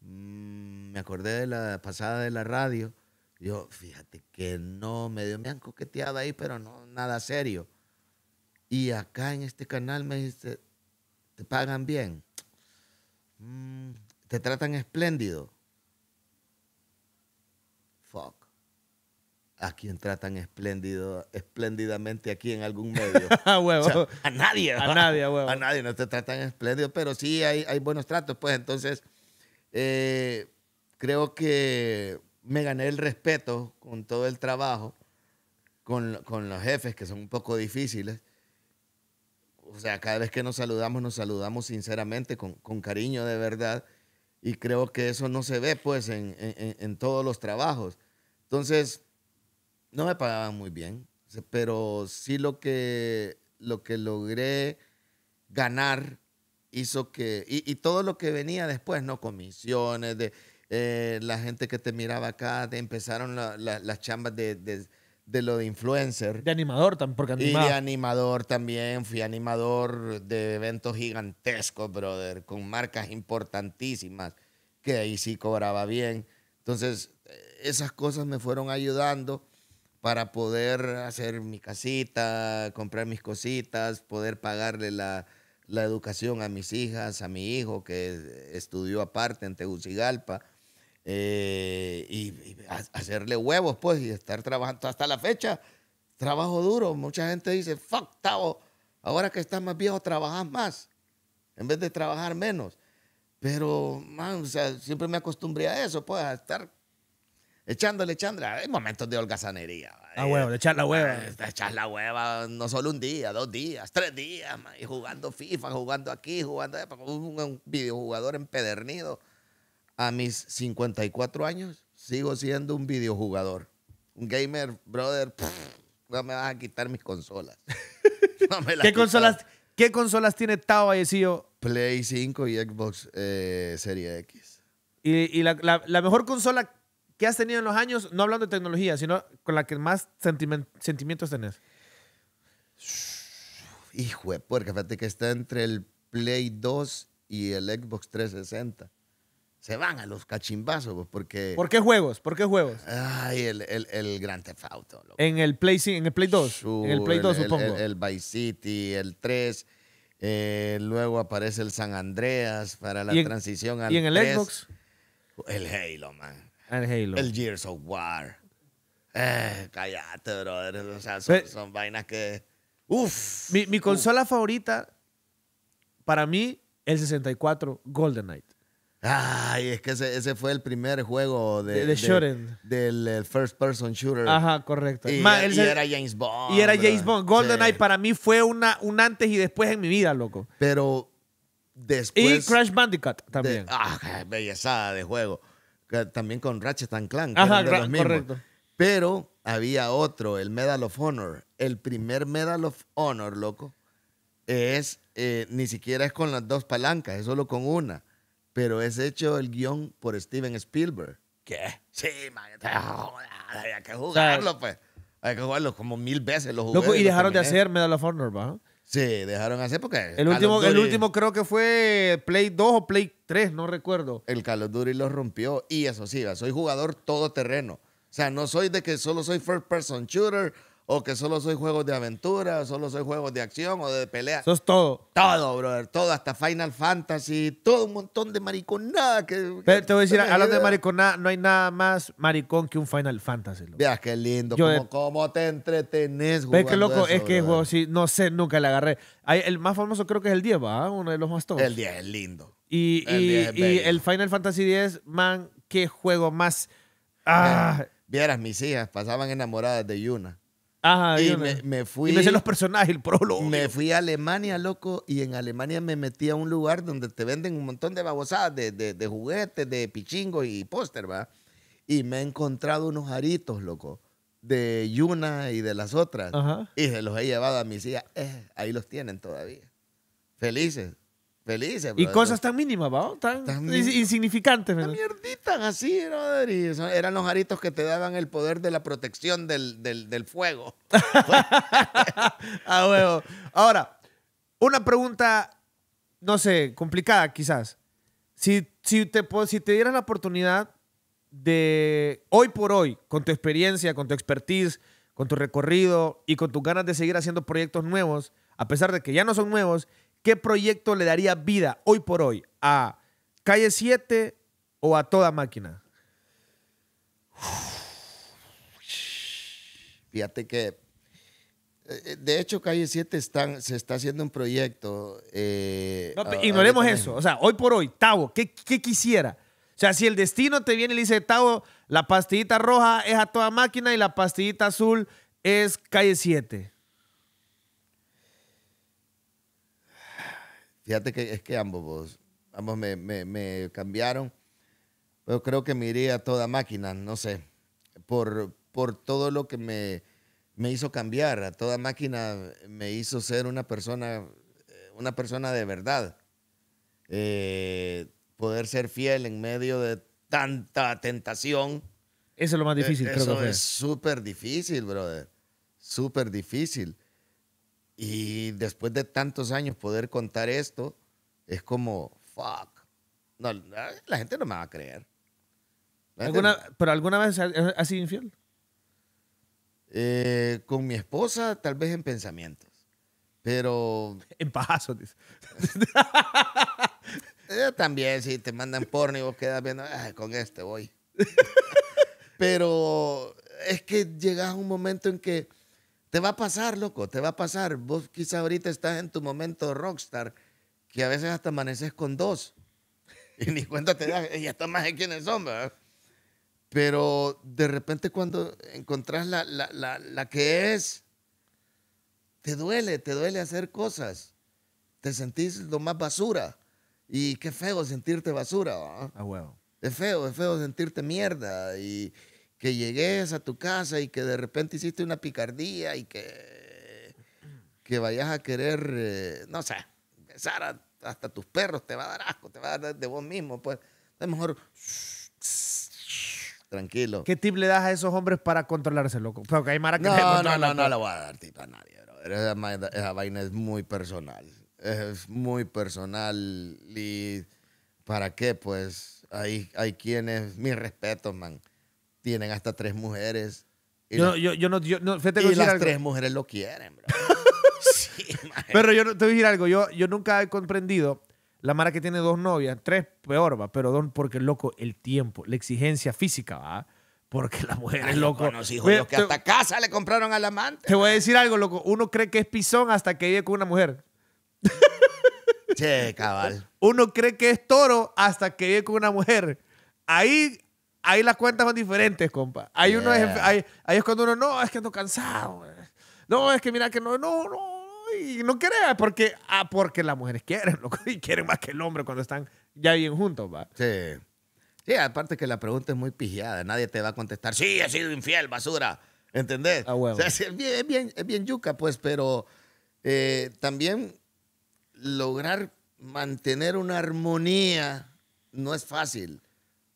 B: Mm, me acordé de la pasada de la radio yo, fíjate que no, medio me han coqueteado ahí, pero no, nada serio. Y acá en este canal me dice, te pagan bien, mm, te tratan espléndido. Fuck. ¿A quién tratan espléndido, espléndidamente aquí en algún medio? a huevo. a nadie. A nadie, a huevo. A nadie, no te tratan espléndido, pero sí hay, hay buenos tratos. Pues entonces, eh, creo que me gané el respeto con todo el trabajo, con, los jefes que son un poco difíciles. O sea, cada vez que nos saludamos, nos saludamos sinceramente, con, cariño de verdad. Y creo que eso no se ve pues en, todos los trabajos. Entonces, no me pagaban muy bien, pero sí lo que, lo que logré ganar hizo que, y, y todo lo que venía después, ¿no? Comisiones, de, eh, la gente que te miraba acá, te empezaron las chambas de, de, lo de influencer. De animador también, porque animaba. Y de animador también, fui animador de eventos gigantescos, brother, con marcas importantísimas, que ahí sí cobraba bien. Entonces, esas cosas me fueron ayudando para poder hacer mi casita, comprar mis cositas, poder pagarle la, la educación a mis hijas, a mi hijo que estudió aparte en Tegucigalpa eh, y, hacerle huevos, pues, y estar trabajando hasta la fecha. Trabajo duro. Mucha gente dice, fuck, Tavo, ahora que estás más viejo, trabajas más, en vez de trabajar menos. Pero, man, siempre me acostumbré a eso, pues, a estar echándole, chandra Hay momentos de holgazanería. ah hueva, de echar la hueva. Ah, echar la hueva, no solo un día, dos días, tres días, jugando FIFA, jugando aquí, jugando un, un videojugador empedernido a mis 54 años sigo siendo un videojugador. Un gamer, brother, no me vas a quitar mis consolas. ¿Qué, consolas, ¿Qué consolas tiene Tao Vallecillo? Play 5 y Xbox eh, Serie X.
A: Y, la, mejor consola que has tenido en los años, no hablando de tecnología, sino con la que más sentimientos tenés.
B: Hijo de puerca, fíjate que está entre el Play 2 y el Xbox 360 se van a los cachimbazos, pues, porque... ¿Por qué juegos? ¿Por qué juegos? Ay, el, el, el Grand Theft En el Play, en el Play 2, en el Play 2 supongo. El, Vice City, el 3, eh, luego aparece el San Andreas para la transición al ¿Y en el Xbox? El Halo, man.
A: El Halo. El
B: Gears of War. Eh, cállate, brother. O sea, son, vainas que...
A: Uf. Mi, consola favorita, para mí, el 64 Golden Knight. Ay, es que ese,
B: fue el primer juego de, del, eh, first person shooter. Ajá, correcto. Y, era James Bond. Y era James Bond. GoldenEye
A: para mí fue una, un antes y después en mi vida,
B: loco. Pero después. Y Crash Bandicoot también. ah, bellezada de juego. También con Ratchet and Clank. Ajá, correcto. Pero había otro, el Medal of Honor. El primer Medal of Honor, loco, es. Eh, ni siquiera es con las dos palancas, es solo con una pero es hecho el guión por Steven Spielberg. ¿Qué? Sí, man, hay que jugarlo, pues. Hay que jugarlo como mil veces. Lo y, dejaron de hacer Medal of Honor, ¿va? Sí, dejaron de hacer porque. El último, el último creo que fue Play 2 o Play 3, no recuerdo. El Call of lo rompió. Y eso sí, soy jugador todoterreno. O sea, no soy de que solo soy first person shooter o que solo soy juegos de aventura, solo soy juegos de acción o de pelea. Eso es todo. Todo, brother, todo, hasta Final Fantasy, todo un montón de mariconada que... te voy a decir, hablando de
A: mariconada, no hay nada más maricón que un Final Fantasy. Veas qué lindo, como,
B: cómo te entretenés, güey. Es que loco, es que juego
A: no sé, nunca le agarré. el más famoso creo que es el 10, ¿va? Uno de los más todos. El 10 es lindo. Y el, Final Fantasy 10,
B: man, qué juego más... Ah. Vieras, mis hijas pasaban enamoradas de Yuna. Ajá, y me, me, fui. Y me los personajes, el prólogo. Me fui a Alemania, loco, y en Alemania me metí a un lugar donde te venden un montón de babosadas, de, de, de juguetes, de pichingos y póster, ¿va? Y me he encontrado unos aritos, loco, de Yuna y de las otras. Y se los he llevado a mis hijas. Eh, ahí los tienen todavía. Felices. Felices. Y cosas tan mínimas, ¿va? Tan,
A: insignificantes. Tan
B: mierditas así, brother. eran los aritos que te daban el poder de la protección del, fuego. A huevo. Ahora, una
A: pregunta, no sé, complicada quizás. Si, si, te, si te dieras la oportunidad de, hoy por hoy, con tu experiencia, con tu expertise, con tu recorrido y con tus ganas de seguir haciendo proyectos nuevos, a pesar de que ya no son nuevos, ¿Qué proyecto le daría vida hoy por hoy a Calle 7 o a
B: toda máquina? Fíjate que, eh, de hecho, Calle 7 están, se está haciendo un proyecto. Eh, no, ignoremos eso. O
A: sea, hoy por hoy, Tavo, ¿qué, ¿qué quisiera? O sea, si el destino te viene y le dice, Tavo, la pastillita roja es a toda máquina y la pastillita azul
B: es Calle 7. Fíjate que es que ambos, ambos me, me, cambiaron. Pero creo que me iría a toda máquina, no sé. Por, por todo lo que me, me hizo cambiar. A toda máquina me hizo ser una persona, eh, una persona de verdad. Eh, poder ser fiel en medio de tanta tentación. Eso es lo más eh, difícil, creo eso es súper difícil, brother. Súper difícil. Y después de tantos años poder contar esto, es como, fuck. la gente no me va a creer. ¿Alguna, ¿Pero alguna vez has sido infiel? Eh, con mi esposa, tal vez en pensamientos. Pero. En pajazos, eh, también, si te mandan porno y vos quedas viendo, con este voy. pero es que llegas a un momento en que te va a pasar, loco, te va a pasar. Vos quizá ahorita estás en tu momento rockstar, que a veces hasta amaneces con dos. Y ni cuenta te das, ya está más de quiénes son, Pero de repente cuando encontrás la, la, que es, te duele, te duele hacer cosas. Te sentís lo más basura. Y qué feo sentirte basura. Ah, Es feo, es feo sentirte mierda. Y, que llegues a tu casa y que de repente hiciste una picardía y que, que vayas a querer, eh, no sé, besar hasta tus perros, te va a dar asco, te va a dar de vos mismo. Pues es mejor tranquilo. ¿Qué tip le das a esos hombres para controlarse, loco? Porque hay mara que no, no, no, no, voy a dar tip a nadie, Esa, vaina es muy personal. Es muy personal y ¿para qué? Pues hay, hay quienes, mis respetos, man tienen hasta tres mujeres. no, yo no,
A: fíjate y las tres mujeres
B: lo quieren, bro. sí, pero yo te voy a decir algo, yo, yo
A: nunca he comprendido la Mara que tiene dos novias, tres peor, va, pero don, porque loco, el tiempo, la exigencia física, va. Porque la mujer es loco. Los hijos los que hasta casa le compraron al amante. Te voy a decir algo, loco. Uno cree que es pisón hasta que vive con una mujer. Che, cabal. Uno cree que es toro hasta que vive con una mujer. Ahí ahí las cuentas son diferentes, compa. Hay uno es, ahí es cuando uno, no, es que ando cansado. Eh. No, es que mira que no, no, no. Y no quiere, porque, ah, porque las
B: mujeres quieren, y quieren más que el hombre cuando están ya bien juntos, va. Sí. Sí, aparte que la pregunta es muy pigiada. Nadie te va a contestar, sí, he sido infiel, basura. ¿Entendés? Ah, es, bien, bien, bien yuca, pues, pero eh, también lograr mantener una armonía no es fácil.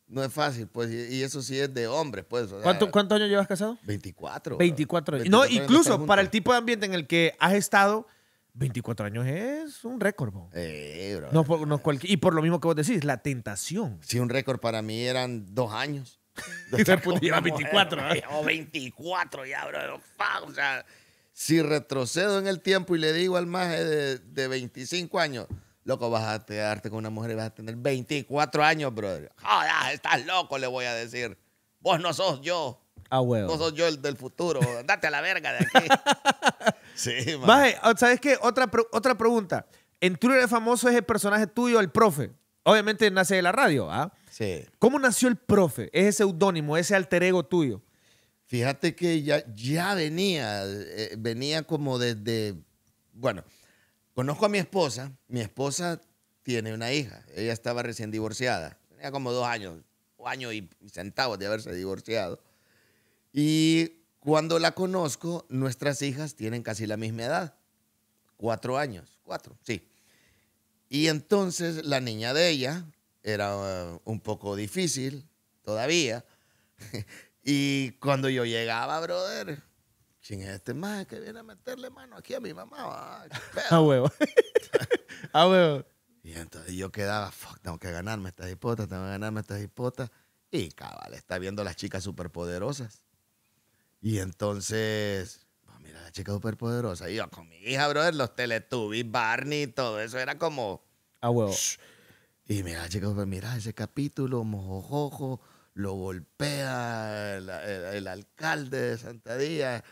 B: No es fácil, pues, y, eso sí es de hombres, pues. ¿Cuántos cuánto años llevas casado? 24. 24 No, incluso para el
A: tipo de ambiente en el que has estado, 24 años es un récord,
B: eh, no, no Y por lo mismo que vos decís, la tentación. Sí, un récord para mí eran dos años. y se 24. O 24 ya, bro. O sea, si retrocedo en el tiempo y le digo al más de, de 25 años, Loco, vas a quedarte con una mujer y vas a tener 24 años, brother. Joder, estás loco, le voy a decir. Vos no sos yo. Ah, huevo. No sos yo el del futuro. Andate a la verga de aquí. sí,
A: man. ¿sabes qué? Otra, otra pregunta. En Twitter es famoso es el personaje tuyo, el profe. Obviamente nace de la radio, ¿ah? Sí. ¿Cómo nació
B: el profe? Ese seudónimo, ese alter ego tuyo. Fíjate que ya, ya venía, eh, venía como desde, bueno, Conozco a mi esposa. Mi esposa tiene una hija. Ella estaba recién divorciada. Tenía como dos años, o año y centavos de haberse divorciado. Y cuando la conozco, nuestras hijas tienen casi la misma edad. Cuatro años. Cuatro, sí. Y entonces la niña de ella era uh, un poco difícil todavía. y cuando yo llegaba, brother, ¿Quién este más que viene a meterle mano aquí a mi mamá? A huevo. a huevo. Y entonces yo quedaba, fuck, tengo que ganarme estas hipotas, tengo que ganarme estas hipotas. Y cabal, está viendo las chicas superpoderosas. Y entonces, mira, la chica superpoderosa. Y yo con mi hija, brother, los Teletubbies, Barney, todo eso era como. A huevo. Y mira, chicos mira ese capítulo, mojojojo, lo golpea el, el alcalde de Santa Díaz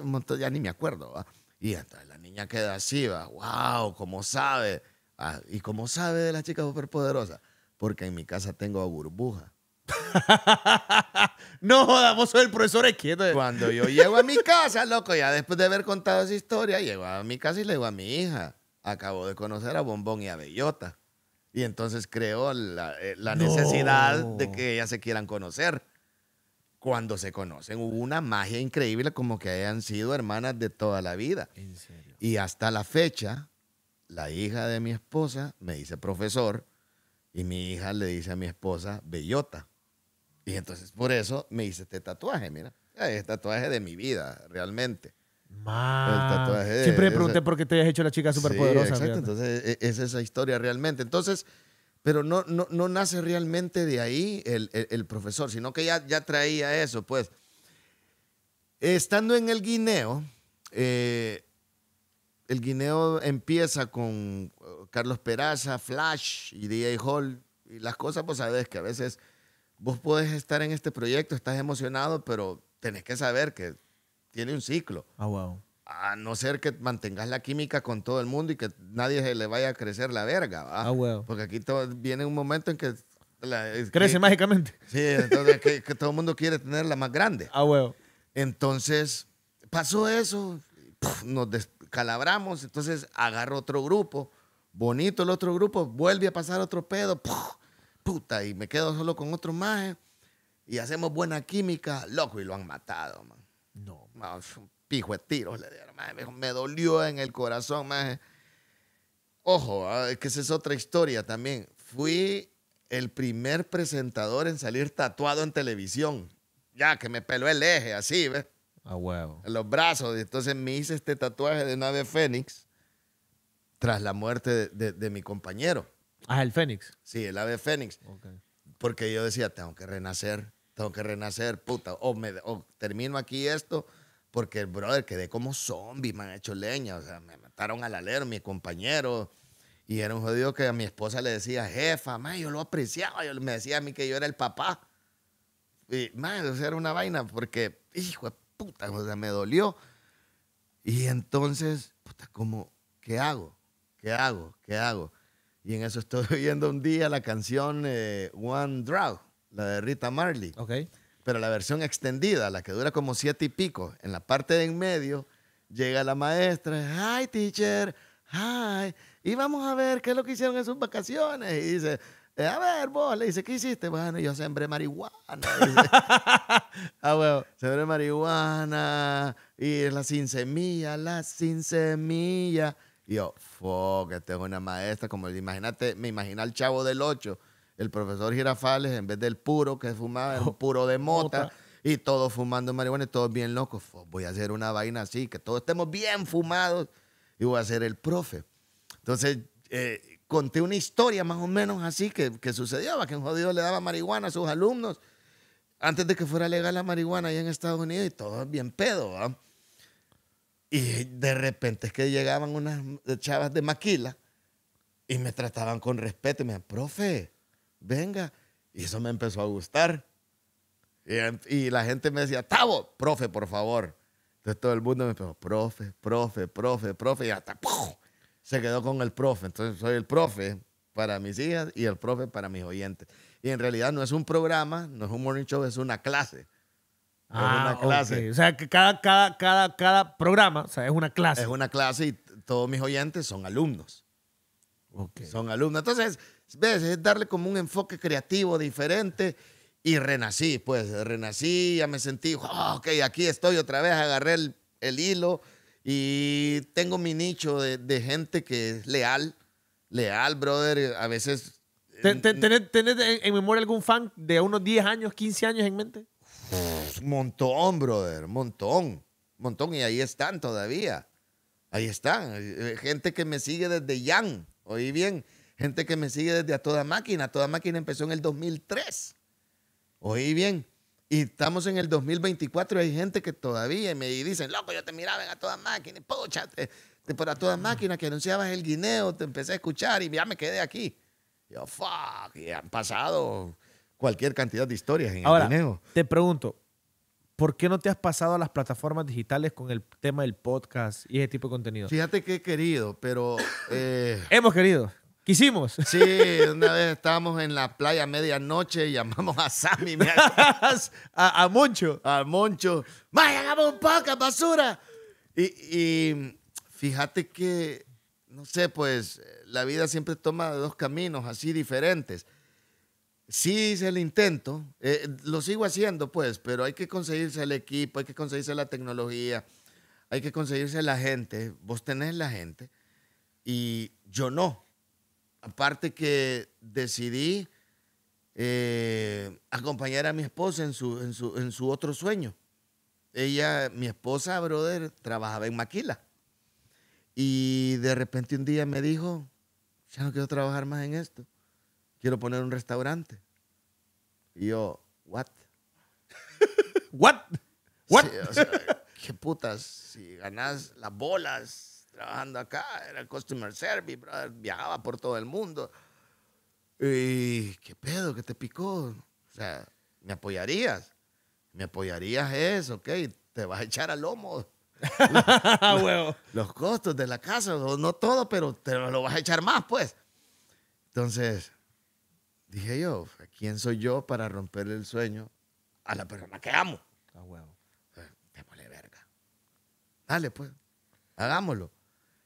B: un montón, ya ni me acuerdo, Y entonces la niña queda así, ¿va? wow, ¿cómo sabe? Ah, ¿Y cómo sabe de las chicas superpoderosas? Porque en mi casa tengo a burbuja. no damos soy el profesor quieto. Cuando yo llego a mi casa, loco, ya después de haber contado esa historia, llego a mi casa y le digo a mi hija, acabo de conocer a Bombón y a Bellota. Y entonces creo la, eh, la necesidad de que ellas se quieran conocer cuando se conocen hubo una magia increíble como que hayan sido hermanas de toda la vida. ¿En serio? Y hasta la fecha, la hija de mi esposa me dice profesor y mi hija le dice a mi esposa bellota. Y entonces por eso me hice este tatuaje, mira. Es tatuaje de mi vida, realmente. Siempre pregunté por qué te habías hecho la chica superpoderosa. Sí, exacto, entonces e, e, es esa historia realmente. Entonces pero no, no, nace realmente de ahí el, profesor, sino que ya, traía eso, pues. Estando en el guineo, eh, el guineo empieza con eh, Carlos Peraza, Flash y DJ Hall, y las cosas, pues sabes que a veces vos podés estar en este proyecto, estás emocionado, pero tenés que saber que tiene un ciclo. Ah, wow. A no ser que mantengas la química con todo el mundo y que nadie se le vaya a crecer la verga, Ah, bueno. Porque aquí todo, viene un momento en que... Crece mágicamente. Sí, entonces que, todo el mundo quiere tener la más grande. Ah, bueno. Entonces, pasó eso, nos descalabramos, entonces agarro otro grupo, bonito el otro grupo, vuelve a pasar otro pedo, puta, y me quedo solo con otro maje y hacemos buena química, loco, y lo han matado, man. No tiros Le me dolió en el corazón, más Ojo, ah, es que esa es otra historia también. Fui el primer presentador en salir tatuado en televisión. Ya, que me peló el eje, así, ¿ves? A huevo. En los brazos. entonces me hice este tatuaje de ave Fénix tras la muerte de, mi compañero. Ah, el Fénix. Sí, el ave Fénix. Porque yo decía, tengo que renacer, tengo que renacer, puta, o, me, o termino aquí esto, porque el brother quedé como zombie, me han hecho leña. O sea, me mataron al alero, mi compañero. Y era un jodido que a mi esposa le decía, jefa, man, yo lo apreciaba. Yo, me decía a mí que yo era el papá. Y, man, eso era una vaina porque, hijo de puta, o sea, me dolió. Y entonces, puta, como, ¿qué hago? ¿Qué hago? ¿Qué hago? Y en eso estoy oyendo un día la canción eh, One Draw, la de Rita Marley. Okay. Pero la versión extendida, la que dura como siete y pico, en la parte de en medio, llega la maestra, hi teacher, hi, y vamos a ver qué es lo que hicieron en sus vacaciones. Y dice, eh, a ver, vos, le dice, ¿qué hiciste? Bueno, yo sembré marihuana. ah, bueno, sembré marihuana y la sin semilla, la sin semilla. Y yo, fuck, esta es una maestra, como imagínate, me imagina el chavo del Ocho el profesor Girafales, en vez del puro que fumaba, era puro de mota, y todos fumando marihuana y todos bien locos. Voy a hacer una vaina así, que todos estemos bien fumados y voy a ser el profe. Entonces, eh, conté una historia más o menos así que, que sucedió, que un jodido le daba marihuana a sus alumnos antes de que fuera legal la marihuana allá en Estados Unidos y todo bien pedo, Y de repente es que llegaban unas chavas de maquila y me trataban con respeto y me decían, profe, venga. Y eso me empezó a gustar. Y, la gente me decía, Tavo, profe, por favor. Entonces todo el mundo me dijo profe, profe, profe, profe, y hasta se quedó con el profe. Entonces soy el profe para mis hijas y el profe para mis oyentes. Y en realidad no es un programa, no es un morning show, es una clase. es una ah, clase. O sea, que cada, cada, cada, cada programa o sea, es una clase. Es una clase y todos mis oyentes son alumnos. Okay. Son alumnos. Entonces, es darle como un enfoque creativo diferente. Y renací, pues, renací, ya me sentí, oh, ok, aquí estoy otra vez, agarré el, el hilo y tengo mi nicho de, de, gente que es leal, leal, brother, a veces... Eh, tenés, en memoria algún fan de unos
A: 10 años, 15 años en mente?
B: montón, brother, montón, montón, y ahí están todavía, ahí están, eh, gente que me sigue desde Yang, oí bien, gente que me sigue desde a toda máquina. toda máquina empezó en el 2003. Oí bien. Y estamos en el 2024 y hay gente que todavía me dicen, loco, yo te miraba en a toda máquina, pucha, te, por a toda ah. máquina que anunciabas el guineo, te empecé a escuchar y ya me quedé aquí. Yo, fuck, y han pasado cualquier cantidad de historias en Ahora, el guineo.
A: Te pregunto, ¿por qué no te has pasado a las plataformas digitales con el tema del podcast y ese tipo de contenido?
B: Fíjate que he querido, pero... Eh, Hemos querido hicimos? Sí, una vez estábamos en la playa a medianoche y llamamos a Sammy. Me a, a, Moncho. A Moncho. hagamos un poco, basura! Y, fíjate que, no sé, pues la vida siempre toma dos caminos así diferentes. Sí hice el intento, eh, lo sigo haciendo pues, pero hay que conseguirse el equipo, hay que conseguirse la tecnología, hay que conseguirse la gente. Vos tenés la gente y yo no aparte que decidí eh, acompañar a mi esposa en su, en su, en su otro sueño. Ella, mi esposa, brother, trabajaba en Maquila. Y de repente un día me dijo, ya no quiero trabajar más en esto, quiero poner un restaurante. Y yo, what? what? What? qué putas, si ganás las bolas, trabajando acá, era customer service, viajaba por todo el mundo. Y, ¿qué pedo que te picó? O sea, ¿me apoyarías? ¿Me apoyarías eso? Ok, te vas a echar al lomo. los, costos de la casa, no todo, pero te lo vas a echar más, pues. Entonces, dije yo, ¿quién soy yo para romperle el sueño a la persona que amo? A huevo. Démosle verga. Dale, pues, hagámoslo.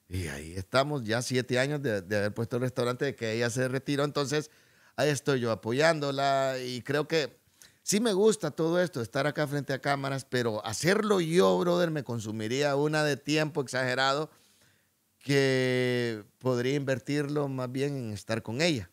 B: Y ahí estamos ya siete años de, haber puesto el restaurante, de que ella se retiró. Entonces, ahí estoy yo apoyándola y creo que sí me gusta todo esto, estar acá frente a cámaras, pero hacerlo yo, brother, me consumiría una de tiempo exagerado que podría invertirlo más bien en estar con ella.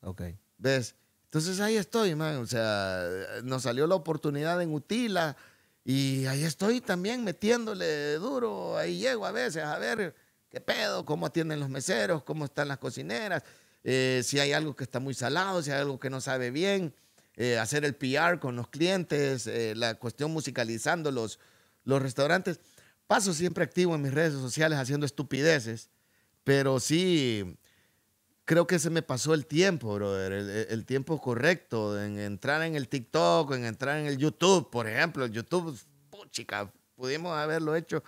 B: Ok. ¿Ves? Entonces ahí estoy, man. O sea, nos salió la oportunidad en Utila y ahí estoy también metiéndole duro. Ahí llego a veces a ver ¿Qué pedo? ¿Cómo atienden los meseros? ¿Cómo están las cocineras? Eh, si hay algo que está muy salado, si hay algo que no sabe bien. Eh, hacer el PR con los clientes, eh, la cuestión musicalizando los, restaurantes. Paso siempre activo en mis redes sociales haciendo estupideces, pero sí creo que se me pasó el tiempo, brother, el, tiempo correcto en entrar en el TikTok, en entrar en el YouTube, por ejemplo, el YouTube, puchica, pudimos haberlo hecho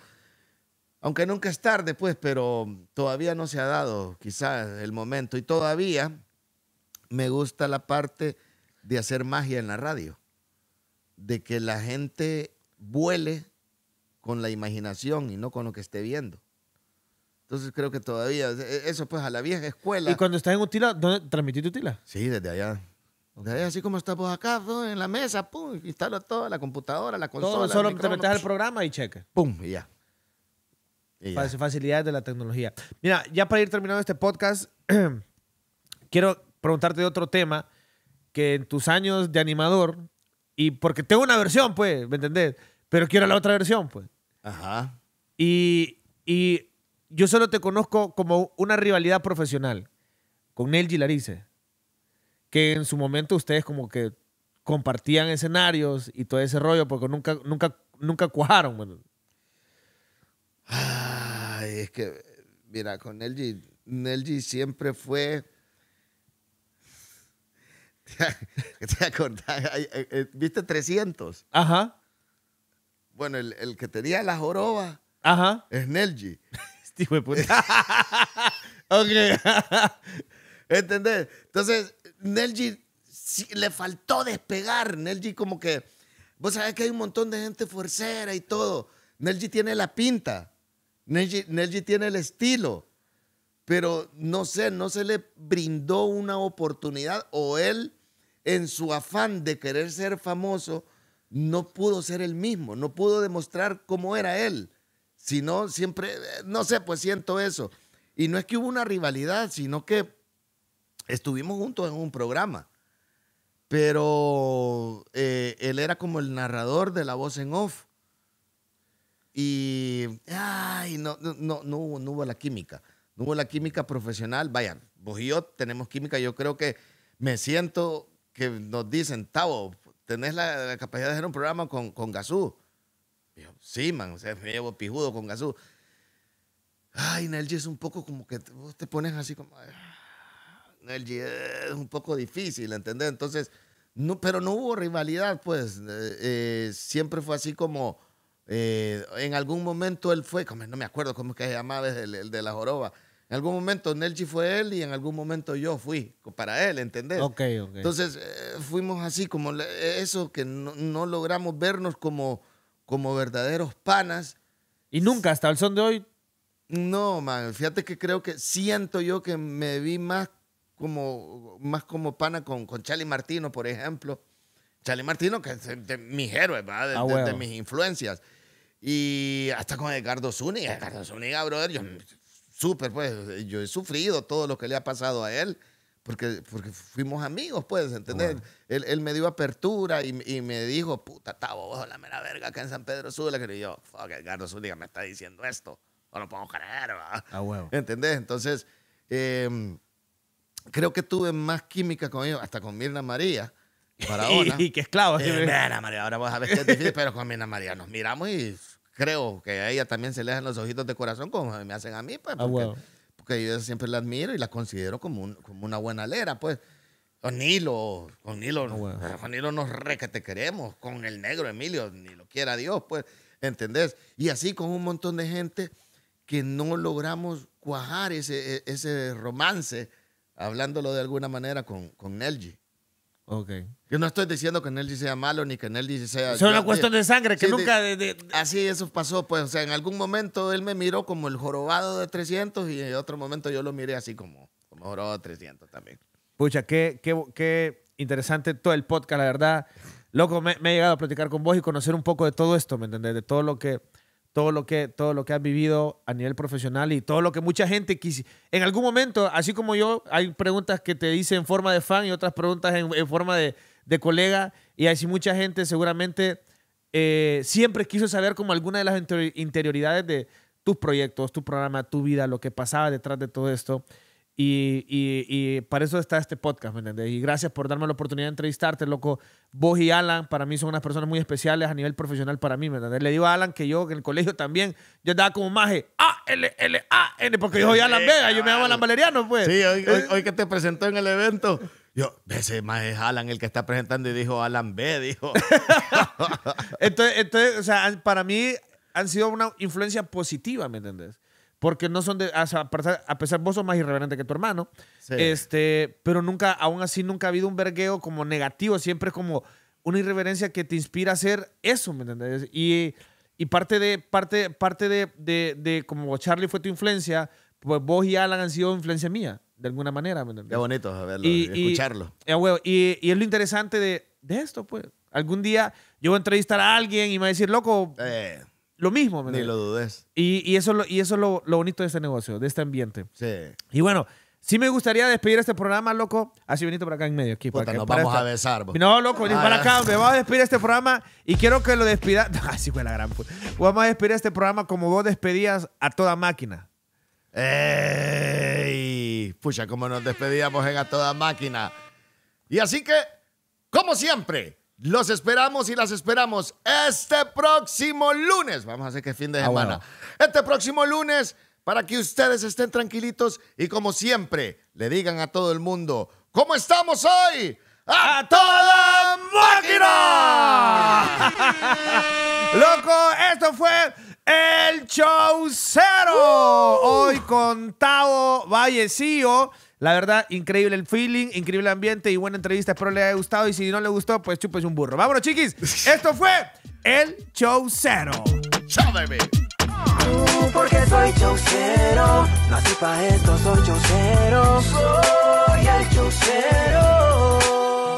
B: aunque nunca es tarde, pues, pero todavía no se ha dado quizás el momento. Y todavía me gusta la parte de hacer magia en la radio, de que la gente vuele con la imaginación y no con lo que esté viendo. Entonces creo que todavía, e, e, eso pues a la vieja escuela. ¿Y cuando estás en Utila, ¿dónde transmitiste Utila? Sí, desde allá. así como estamos acá, en la mesa, pum, instalo todo, la computadora, la consola. Todo, solo te metes al
A: programa y cheques. Pum, y ya. Facilidades de la tecnología. Mira, ya para ir terminando este podcast, quiero preguntarte de otro tema que en tus años de animador, y porque tengo una versión, pues, ¿me entendés? Pero quiero la otra versión, pues. Ajá. Y, y yo solo te conozco como una rivalidad profesional con El Gilarice, que en su momento ustedes como que compartían escenarios y todo ese rollo, porque nunca, nunca, nunca cuajaron. Bueno.
B: Ah, es que, mira, con Nelji, Nelji siempre fue... ¿Te acordás? Eh, eh, ¿Viste 300? Ajá. Bueno, el, el que tenía la joroba Ajá. es Nelgi. Este puta. ok. ¿Entendés? Entonces, Nelgi le faltó despegar. Nelgi como que... Vos sabés que hay un montón de gente forcera y todo. Nelgi tiene la pinta. Nelji tiene el estilo, pero no sé, no se le brindó una oportunidad o él en su afán de querer ser famoso no pudo ser el mismo, no pudo demostrar cómo era él, sino siempre, eh, no sé, pues siento eso. Y no es que hubo una rivalidad, sino que estuvimos juntos en un programa, pero eh, él era como el narrador de la voz en off y ay, no, no, no, no, hubo, la química. No hubo la química profesional. vayan, vos y yo tenemos química. Yo creo que me siento que nos dicen, Tavo, tenés la, capacidad de hacer un programa con, con Gazú. sí, man, o sea, me llevo pijudo con Gazú. Ay, Nelji es un poco como que vos te pones así como. Ah, Nelji es un poco difícil, ¿entendés? Entonces, no, pero no hubo rivalidad, pues. Eh, eh, siempre fue así como eh, en algún momento él fue, no me acuerdo cómo es que se llamaba el, el de la joroba. En algún momento Nelchi fue él y en algún momento yo fui para él, ¿entendés? ok ok Entonces eh, fuimos así, como eso, que no, logramos vernos como, como verdaderos panas. Y nunca, hasta el son de hoy. No, man, fíjate que creo que siento yo que me vi más como, más como pana con, con Charlie Martino, por ejemplo. Charlie Martino, que es de, de mis héroes, ¿verdad? de, mis influencias. Y hasta con Edgardo Zúñiga. Edgardo Zúñiga, brother, yo super, pues, yo he sufrido todo lo que le ha pasado a él. Porque, porque fuimos amigos, puedes ¿entendés? Él, me dio apertura y, y me dijo, puta, tabo, la mera verga acá en San Pedro Sula. Que yo, fuck, Edgardo Zúñiga me está diciendo esto. No lo podemos creer, huevo. ¿Entendés? Entonces, em, creo que tuve más química con ellos, hasta con Mirna María.
A: Para ahora. y, que esclavo. Eh, Mirna
B: María, ahora vos ver que es difícil, pero con Mirna María nos miramos y creo que a ella también se le hacen los ojitos de corazón como me hacen a mí, pues. Ah, porque, yo siempre la admiro y la considero como, como una buena lera. pues. Con Nilo, con Nilo, con ah, ah, Nilo nos re que te queremos, con el negro Emilio, ni lo quiera Dios, pues, ¿entendés? Y así con un montón de gente que no logramos cuajar ese, e, ese romance, hablándolo de alguna manera con, con Ok. Yo no estoy diciendo que Nelly sea malo ni que Nelly sea. Es una cuestión de sangre, que nunca. Así eso pasó, pues. O sea, en algún momento él me miró como el jorobado de 300 y en otro momento yo lo miré así como, como jorobado de 300 también.
A: Pucha, qué, qué, interesante todo el podcast, la verdad. Loco, me, me, he llegado a platicar con vos y conocer un poco de todo esto, ¿me entendés? De todo lo que todo lo que, todo lo que has vivido a nivel profesional y todo lo que mucha gente quiso En algún momento, así como yo, hay preguntas que te hice en forma de fan y otras preguntas en, forma de, de, colega. Y así mucha gente seguramente eh, siempre quiso saber como alguna de las interioridades de tus proyectos, tu programa, tu vida, lo que pasaba detrás de todo esto. Y, y, y, para eso está este podcast, ¿me entiendes? Y gracias por darme la oportunidad de entrevistarte, loco. Vos y Alan, para mí son unas personas muy especiales a nivel profesional para mí, ¿me entiendes? Le digo a Alan que yo en el colegio también,
B: yo daba como maje,
A: A-L-L-A-N, porque yo soy Alan Vega, yo me llamo Alan Valeriano, pues. Sí, eh. hoy,
B: que te presentó en el evento. Yo, ese maje es Alan el que está presentando y dijo Alan
A: B, dijo. entonces, entonces, o sea, para mí han sido una influencia positiva, ¿me entendés? Porque no son de. a pesar, vos sos más irreverente que tu hermano. Este, pero nunca, aún así, nunca ha habido un vergueo como negativo. Siempre como una irreverencia que te inspira a hacer eso, ¿me entendés? Y, y parte de, parte, parte de, como Charlie fue tu influencia, pues vos y Alan han sido influencia mía de alguna manera. ¿me
B: Qué bonito eh, y, escucharlo.
A: Eh, y, es lo interesante de, esto, pues. Algún día yo voy a entrevistar a alguien y me va a decir, loco, eh. Lo mismo, ¿me Ni lo dudes. Y, eso, y eso es lo, bonito de este negocio, de este ambiente. Sí. Y bueno, sí me gustaría despedir este programa, loco. Así bonito por acá en medio. Aquí, nos vamos a besar. Pues. No, loco, para ah, acá. Me vamos a despedir este programa y quiero que lo despida. Así ah, fue la gran puta. Vamos a despedir este programa
B: como vos despedías a toda máquina. ¡Ey! Pucha, como nos despedíamos en a toda máquina. Y así que, como siempre... Los esperamos y las esperamos este próximo lunes. Vamos a hacer que fin de ah, semana. Este próximo lunes para que ustedes estén tranquilitos y como siempre le digan a todo el mundo, ¿cómo estamos hoy? ¡A toda máquina! Loco, esto fue el
A: show cero. Hoy con Tavo Vallecillo. La verdad, increíble el feeling, increíble ambiente y buena entrevista. Espero le haya gustado. Y si no le gustó, pues chupes un burro. Vámonos, chiquis. Esto fue El Show Cero.
B: Chao, porque soy esto, soy soy el